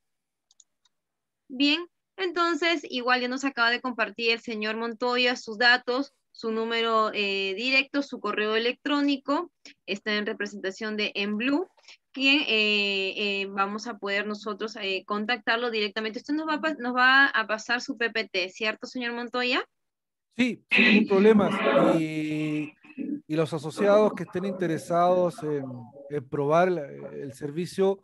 Bien, entonces, igual ya nos acaba de compartir el señor Montoya sus datos, su número eh, directo, su correo electrónico, está en representación de En Blue, quien eh, eh, vamos a poder nosotros contactarlo directamente. Usted nos va, a, nos va a pasar su PPT, ¿cierto, señor Montoya? Sí, sin problemas. Y, los asociados que estén interesados en, probar el servicio,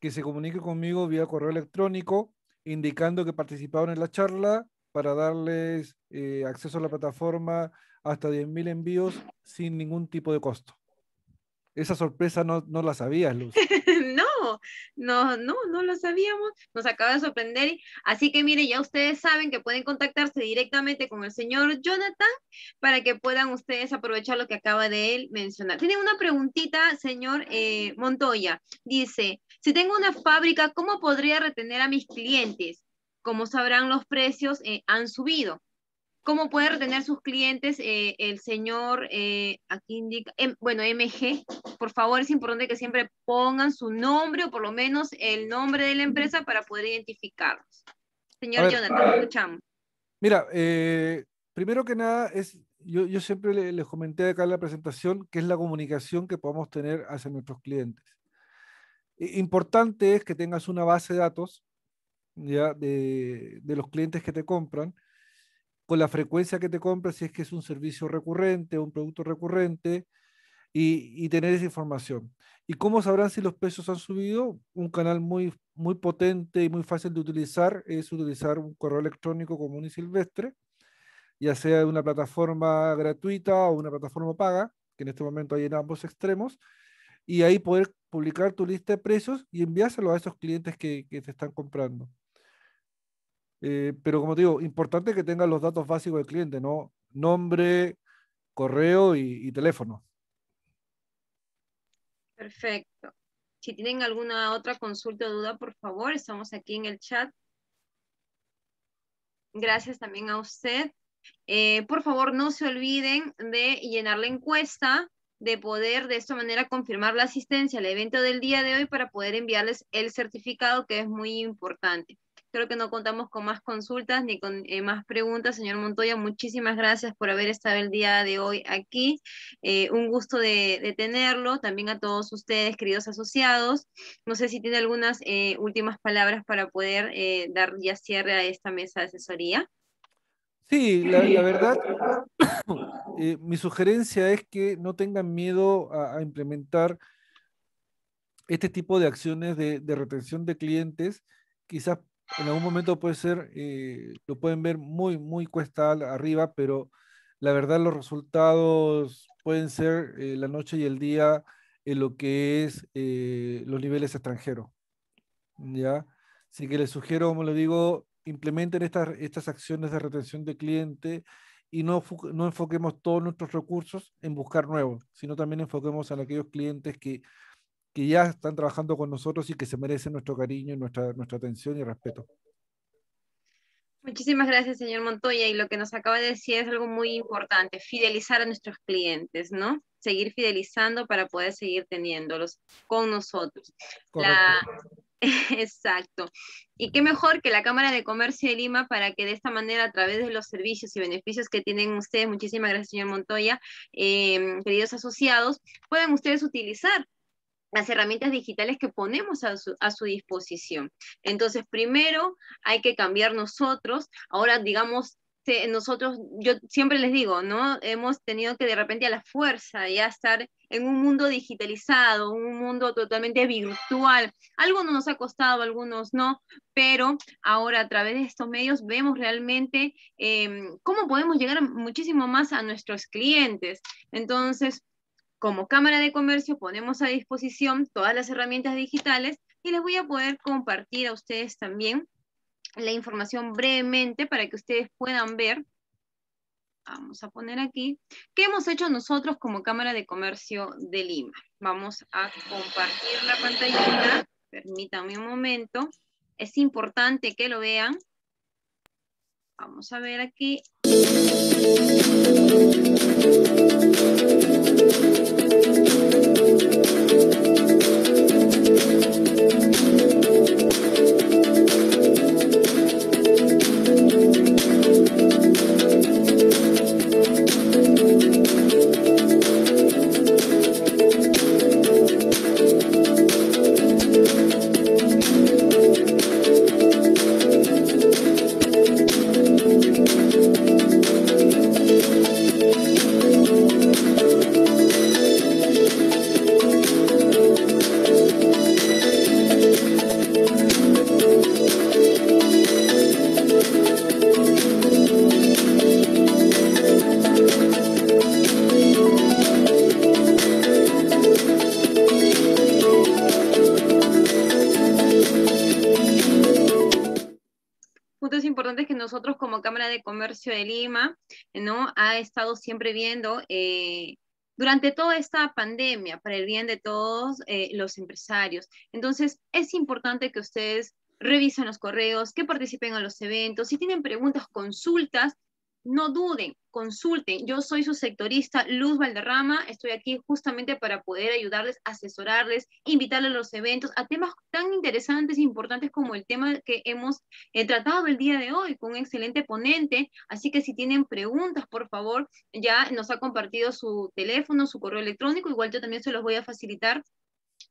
que se comunique conmigo vía correo electrónico indicando que participaron en la charla para darles eh, acceso a la plataforma hasta 10.000 envíos sin ningún tipo de costo. Esa sorpresa no, no la sabías, Luz. no, no, no, no lo sabíamos. Nos acaba de sorprender. Así que mire, ya ustedes saben que pueden contactarse directamente con el señor Jonathan para que puedan ustedes aprovechar lo que acaba de él mencionar. Tiene una preguntita, señor eh, Montoya. Dice, si tengo una fábrica, ¿cómo podría retener a mis clientes? Como sabrán, los precios eh, han subido. ¿Cómo puede retener sus clientes eh, el señor, eh, aquí indica, em, bueno, MG? Por favor, es importante que siempre pongan su nombre o por lo menos el nombre de la empresa para poder identificarlos. Señor Jonathan, ah, escuchamos. Mira, primero que nada, es, yo, siempre les, comenté acá en la presentación que es la comunicación que podemos tener hacia nuestros clientes importante es que tengas una base de datos De, los clientes que te compran, con la frecuencia que te compras, si es que es un servicio recurrente, un producto recurrente, y, tener esa información. ¿Y cómo sabrán si los precios han subido? Un canal muy, muy potente y muy fácil de utilizar es utilizar un correo electrónico común y silvestre, ya sea de una plataforma gratuita o una plataforma paga, que en este momento hay en ambos extremos y ahí poder publicar tu lista de precios y enviárselo a esos clientes que, que te están comprando. Eh, pero como te digo, importante que tengas los datos básicos del cliente, ¿no? Nombre, correo y, teléfono. Perfecto. Si tienen alguna otra consulta o duda, por favor, estamos aquí en el chat. Gracias también a usted. Eh, por favor, no se olviden de llenar la encuesta de poder de esta manera confirmar la asistencia al evento del día de hoy para poder enviarles el certificado que es muy importante. Creo que no contamos con más consultas ni con eh, más preguntas. Señor Montoya, muchísimas gracias por haber estado el día de hoy aquí. Eh, un gusto de, de, tenerlo. También a todos ustedes, queridos asociados. No sé si tiene algunas eh, últimas palabras para poder dar ya cierre a esta mesa de asesoría. Sí, la, verdad, eh, mi sugerencia es que no tengan miedo a, implementar este tipo de acciones de, retención de clientes. Quizás en algún momento puede ser, eh, lo pueden ver muy, muy cuesta arriba, pero la verdad los resultados pueden ser eh, la noche y el día en lo que es los niveles extranjeros. ¿Ya? Así que les sugiero, como les digo, implementen estas, estas acciones de retención de cliente y no, no enfoquemos todos nuestros recursos en buscar nuevos, sino también enfoquemos en aquellos clientes que, que ya están trabajando con nosotros y que se merecen nuestro cariño nuestra, nuestra atención y respeto. Muchísimas gracias, señor Montoya. Y lo que nos acaba de decir es algo muy importante, fidelizar a nuestros clientes, ¿no? Seguir fidelizando para poder seguir teniéndolos con nosotros. La, Exacto. Y qué mejor que la Cámara de Comercio de Lima para que de esta manera, a través de los servicios y beneficios que tienen ustedes, muchísimas gracias, señor Montoya, em, queridos asociados, puedan ustedes utilizar las herramientas digitales que ponemos a su, disposición. Entonces, primero hay que cambiar nosotros. Ahora, digamos, nosotros, yo siempre les digo, ¿no? Hemos tenido que de repente a la fuerza ya estar en un mundo digitalizado, un mundo totalmente virtual. Algunos nos ha costado, algunos no, pero ahora a través de estos medios vemos realmente em, cómo podemos llegar muchísimo más a nuestros clientes. Entonces, como Cámara de Comercio ponemos a disposición todas las herramientas digitales y les voy a poder compartir a ustedes también la información brevemente para que ustedes puedan ver. Vamos a poner aquí. ¿Qué hemos hecho nosotros como Cámara de Comercio de Lima? Vamos a compartir la pantallita. Permítanme un momento. Es importante que lo vean. Vamos a ver aquí. ha estado siempre viendo eh, durante toda esta pandemia para el bien de todos eh, los empresarios. Entonces, es importante que ustedes revisen los correos, que participen en los eventos, si tienen preguntas, consultas, no duden, consulten. Yo soy su sectorista Luz Valderrama, estoy aquí justamente para poder ayudarles, asesorarles, invitarles a los eventos, a temas tan interesantes e importantes como el tema que hemos eh, tratado el día de hoy con un excelente ponente. Así que si tienen preguntas, por favor, ya nos ha compartido su teléfono, su correo electrónico, igual yo también se los voy a facilitar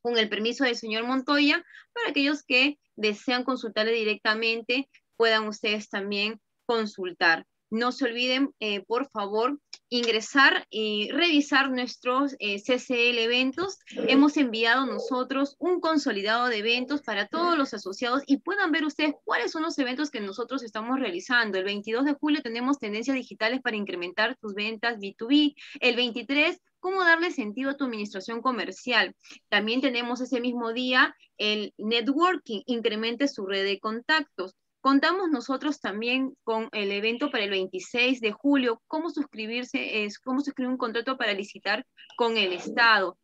con el permiso del señor Montoya, para aquellos que desean consultarle directamente, puedan ustedes también consultar no se olviden, eh, por favor, ingresar y revisar nuestros eh, CCL eventos. Hemos enviado nosotros un consolidado de eventos para todos los asociados y puedan ver ustedes cuáles son los eventos que nosotros estamos realizando. El 22 de julio tenemos tendencias digitales para incrementar tus ventas B2B. El 23 cómo darle sentido a tu administración comercial. También tenemos ese mismo día el networking, incremente su red de contactos. Contamos nosotros también con el evento para el 26 de julio, cómo suscribirse, es, cómo suscribir un contrato para licitar con el Estado.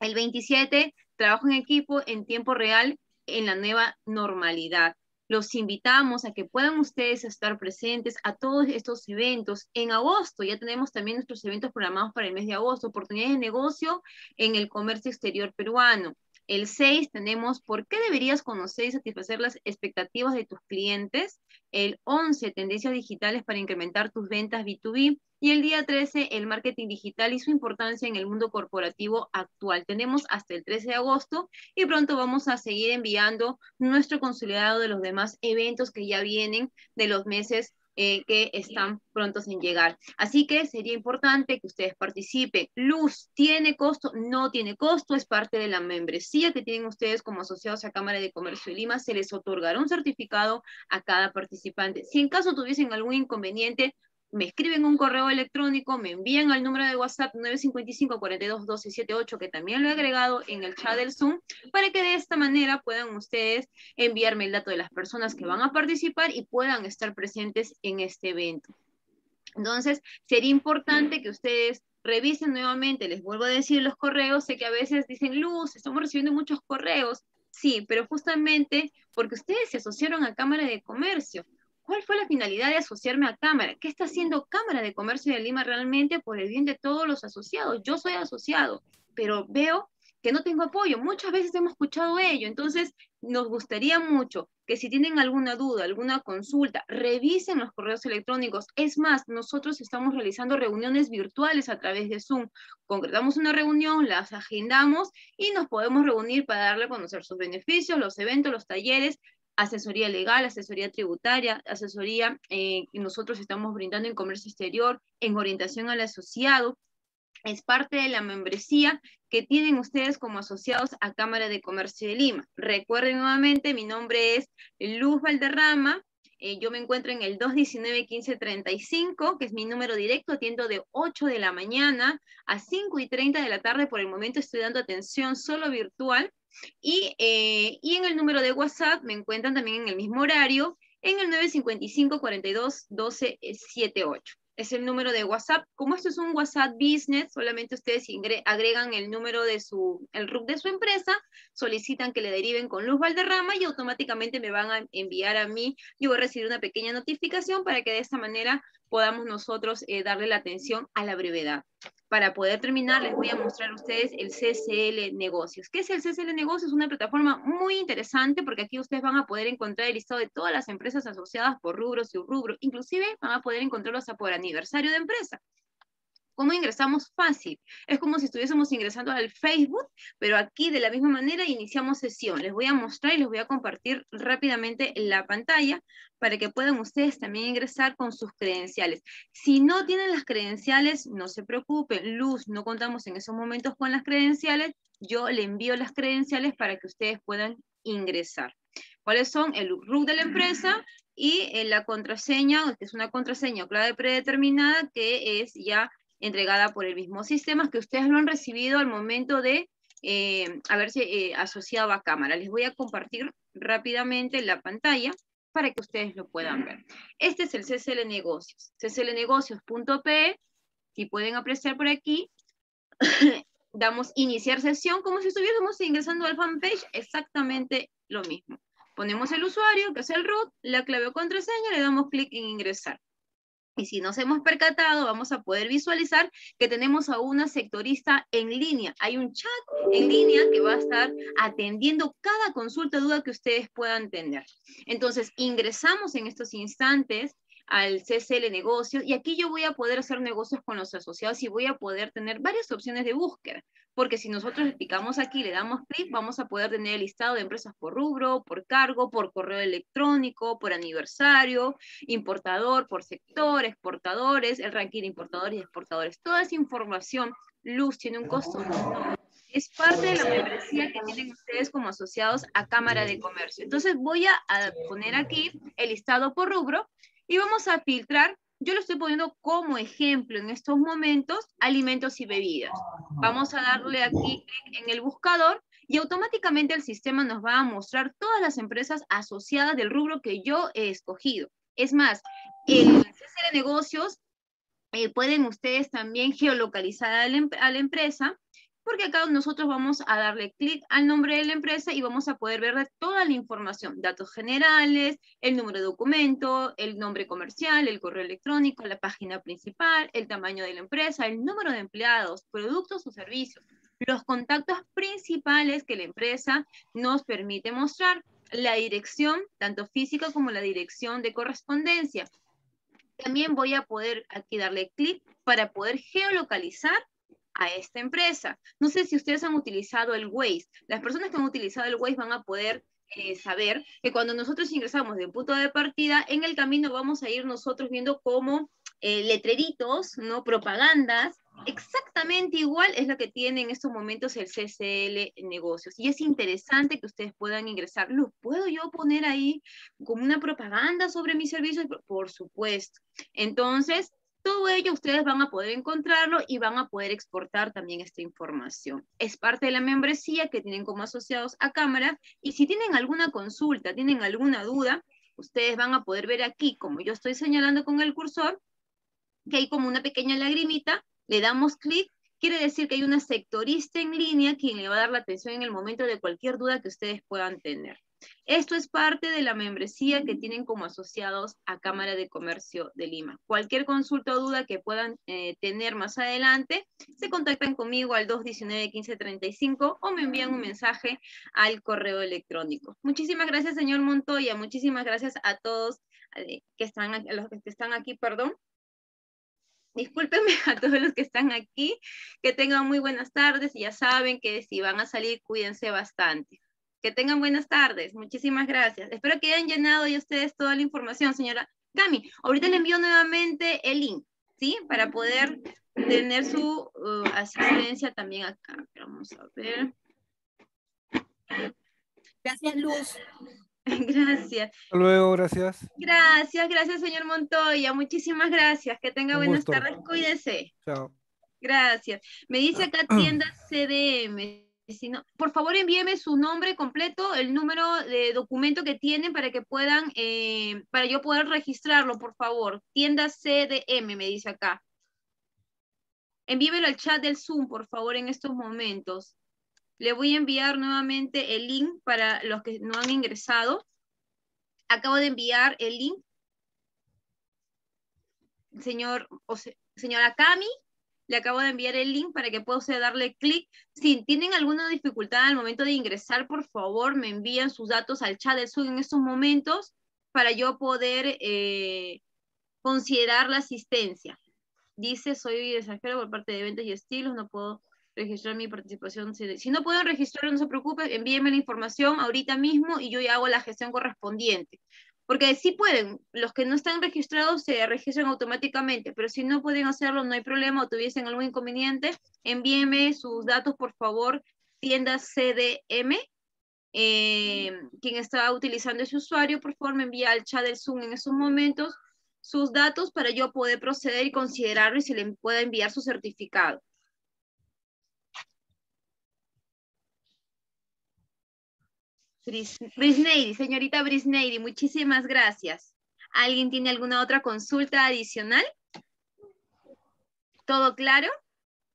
El 27, trabajo en equipo en tiempo real en la nueva normalidad. Los invitamos a que puedan ustedes estar presentes a todos estos eventos. En agosto ya tenemos también nuestros eventos programados para el mes de agosto, oportunidades de negocio en el comercio exterior peruano. El 6 tenemos por qué deberías conocer y satisfacer las expectativas de tus clientes. El 11, tendencias digitales para incrementar tus ventas B2B. Y el día 13, el marketing digital y su importancia en el mundo corporativo actual. Tenemos hasta el 13 de agosto y pronto vamos a seguir enviando nuestro consolidado de los demás eventos que ya vienen de los meses eh, que están prontos en llegar. Así que sería importante que ustedes participen. Luz, ¿tiene costo? No tiene costo, es parte de la membresía que tienen ustedes como asociados a Cámara de Comercio de Lima. Se les otorgará un certificado a cada participante. Si en caso tuviesen algún inconveniente, me escriben un correo electrónico, me envían al número de WhatsApp 955-421278, que también lo he agregado en el chat del Zoom, para que de esta manera puedan ustedes enviarme el dato de las personas que van a participar y puedan estar presentes en este evento. Entonces, sería importante que ustedes revisen nuevamente, les vuelvo a decir los correos, sé que a veces dicen, Luz, estamos recibiendo muchos correos. Sí, pero justamente porque ustedes se asociaron a Cámara de Comercio. ¿Cuál fue la finalidad de asociarme a Cámara? ¿Qué está haciendo Cámara de Comercio de Lima realmente por el bien de todos los asociados? Yo soy asociado, pero veo que no tengo apoyo. Muchas veces hemos escuchado ello. Entonces, nos gustaría mucho que si tienen alguna duda, alguna consulta, revisen los correos electrónicos. Es más, nosotros estamos realizando reuniones virtuales a través de Zoom. Concretamos una reunión, las agendamos y nos podemos reunir para darle a conocer sus beneficios, los eventos, los talleres, asesoría legal, asesoría tributaria, asesoría eh, que nosotros estamos brindando en comercio exterior, en orientación al asociado. Es parte de la membresía que tienen ustedes como asociados a Cámara de Comercio de Lima. Recuerden nuevamente, mi nombre es Luz Valderrama, eh, yo me encuentro en el 219-1535, que es mi número directo, atiendo de 8 de la mañana a 5 y 30 de la tarde, por el momento estoy dando atención solo virtual, y, eh, y en el número de WhatsApp me encuentran también en el mismo horario, en el 955 42 12 78 es el número de WhatsApp. Como esto es un WhatsApp Business, solamente ustedes agregan el número de su, el de su empresa, solicitan que le deriven con Luz Valderrama y automáticamente me van a enviar a mí. Yo voy a recibir una pequeña notificación para que de esta manera podamos nosotros eh, darle la atención a la brevedad. Para poder terminar, les voy a mostrar a ustedes el CCL Negocios. ¿Qué es el CCL Negocios? Es una plataforma muy interesante porque aquí ustedes van a poder encontrar el listado de todas las empresas asociadas por rubros y rubro. Inclusive van a poder encontrarlos hasta por aniversario de empresa. ¿Cómo ingresamos fácil? Es como si estuviésemos ingresando al Facebook, pero aquí de la misma manera iniciamos sesión. Les voy a mostrar y les voy a compartir rápidamente la pantalla para que puedan ustedes también ingresar con sus credenciales. Si no tienen las credenciales, no se preocupen. Luz, no contamos en esos momentos con las credenciales. Yo le envío las credenciales para que ustedes puedan ingresar. ¿Cuáles son? El root de la empresa, y eh, la contraseña, que es una contraseña clave predeterminada, que es ya entregada por el mismo sistema que ustedes lo han recibido al momento de eh, haberse eh, asociado a cámara. Les voy a compartir rápidamente la pantalla para que ustedes lo puedan ver. Este es el CCL Negocios, cclnegocios.pe, si pueden apreciar por aquí, damos iniciar sesión como si estuviésemos ingresando al fanpage, exactamente lo mismo. Ponemos el usuario, que es el root, la clave o contraseña, le damos clic en ingresar. Y si nos hemos percatado, vamos a poder visualizar que tenemos a una sectorista en línea. Hay un chat en línea que va a estar atendiendo cada consulta, duda que ustedes puedan tener. Entonces, ingresamos en estos instantes al CSL Negocios, y aquí yo voy a poder hacer negocios con los asociados y voy a poder tener varias opciones de búsqueda, porque si nosotros picamos aquí, le damos clic, vamos a poder tener el listado de empresas por rubro, por cargo, por correo electrónico, por aniversario, importador, por sector, exportadores, el ranking de importadores y exportadores. Toda esa información, Luz, tiene un costo. es parte de la membresía que tienen ustedes como asociados a Cámara de Comercio. Entonces voy a poner aquí el listado por rubro y vamos a filtrar, yo lo estoy poniendo como ejemplo en estos momentos, alimentos y bebidas. Vamos a darle aquí en el buscador y automáticamente el sistema nos va a mostrar todas las empresas asociadas del rubro que yo he escogido. Es más, el de negocios eh, pueden ustedes también geolocalizar a la em-, empresa porque acá nosotros vamos a darle clic al nombre de la empresa y vamos a poder ver toda la información, datos generales, el número de documento, el nombre comercial, el correo electrónico, la página principal, el tamaño de la empresa, el número de empleados, productos o servicios, los contactos principales que la empresa nos permite mostrar, la dirección, tanto física como la dirección de correspondencia. También voy a poder aquí darle clic para poder geolocalizar a esta empresa. No sé si ustedes han utilizado el Waze. Las personas que han utilizado el Waze van a poder eh, saber que cuando nosotros ingresamos de punto de partida, en el camino vamos a ir nosotros viendo como eh, letreritos, ¿no? propagandas, exactamente igual es la que tiene en estos momentos el CCL Negocios. Y es interesante que ustedes puedan ingresar. ¿Lo puedo yo poner ahí como una propaganda sobre mis servicios? Por supuesto. Entonces, todo ello ustedes van a poder encontrarlo y van a poder exportar también esta información. Es parte de la membresía que tienen como asociados a cámaras y si tienen alguna consulta, tienen alguna duda, ustedes van a poder ver aquí, como yo estoy señalando con el cursor, que hay como una pequeña lagrimita, le damos clic, quiere decir que hay una sectorista en línea quien le va a dar la atención en el momento de cualquier duda que ustedes puedan tener. Esto es parte de la membresía que tienen como asociados a Cámara de Comercio de Lima. Cualquier consulta o duda que puedan eh, tener más adelante, se contactan conmigo al 219-1535 o me envían un mensaje al correo electrónico. Muchísimas gracias, señor Montoya. Muchísimas gracias a todos eh, que están, los que están aquí, perdón, Discúlpenme a todos los que están aquí, que tengan muy buenas tardes y ya saben que si van a salir, cuídense bastante. Que tengan buenas tardes. Muchísimas gracias. Espero que hayan llenado ya ustedes toda la información, señora Cami. Ahorita le envío nuevamente el link, ¿sí? Para poder tener su uh, asistencia también acá. Vamos a ver. Gracias, Luz. Gracias. Hasta luego, gracias. Gracias, gracias, señor Montoya. Muchísimas gracias. Que tenga buenas tardes. Cuídese. Chao. Gracias. Me dice acá tienda CDM por favor, envíeme su nombre completo, el número de documento que tienen para que puedan, eh, para yo poder registrarlo, por favor. Tienda CDM, me dice acá. Envíemelo al chat del Zoom, por favor, en estos momentos. Le voy a enviar nuevamente el link para los que no han ingresado. Acabo de enviar el link. Señor, o señora Cami, le acabo de enviar el link para que pueda darle clic. Si tienen alguna dificultad al momento de ingresar, por favor, me envían sus datos al chat del Zoom en estos momentos para yo poder eh, considerar la asistencia. Dice, soy extranjero por parte de Ventas y estilos, no puedo registrar mi participación. Si no pueden registrar, no se preocupen, envíenme la información ahorita mismo y yo ya hago la gestión correspondiente. Porque sí pueden, los que no están registrados se registran automáticamente, pero si no pueden hacerlo, no hay problema o tuviesen algún inconveniente, envíenme sus datos, por favor, tienda CDM. Eh, quien está utilizando ese usuario, por favor, me envía al chat del Zoom en esos momentos sus datos para yo poder proceder y considerarlo y se le pueda enviar su certificado. señorita Brisnady, muchísimas gracias. ¿Alguien tiene alguna otra consulta adicional? ¿Todo claro?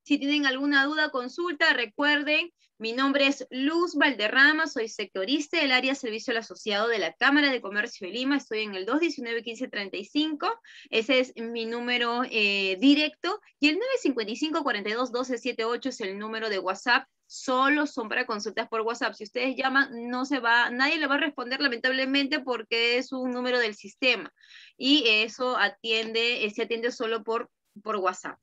Si tienen alguna duda, o consulta, recuerden, mi nombre es Luz Valderrama, soy sectorista del área servicio al asociado de la Cámara de Comercio de Lima, estoy en el 219-1535, ese es mi número eh, directo, y el 955-42-1278 es el número de WhatsApp solo son para consultas por WhatsApp. Si ustedes llaman, no se va, nadie le va a responder lamentablemente porque es un número del sistema y eso atiende, eh, se atiende solo por, por WhatsApp.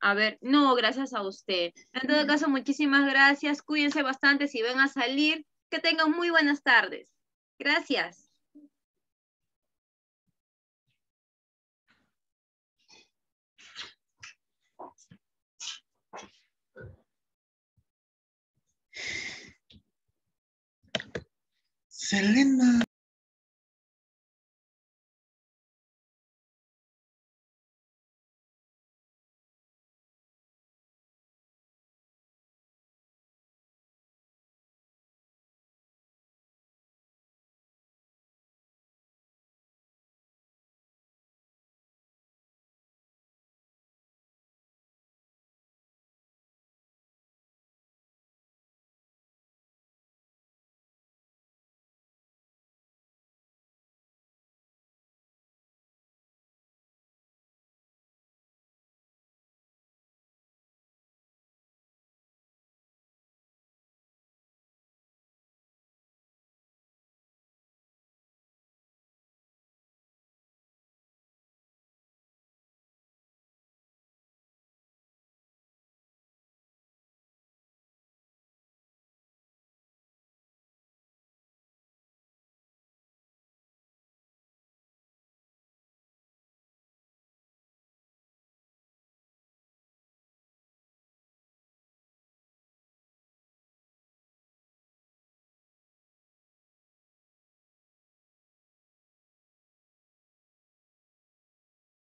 A ver, no, gracias a usted. En todo caso, muchísimas gracias. Cuídense bastante si van a salir. Que tengan muy buenas tardes. Gracias. Selena.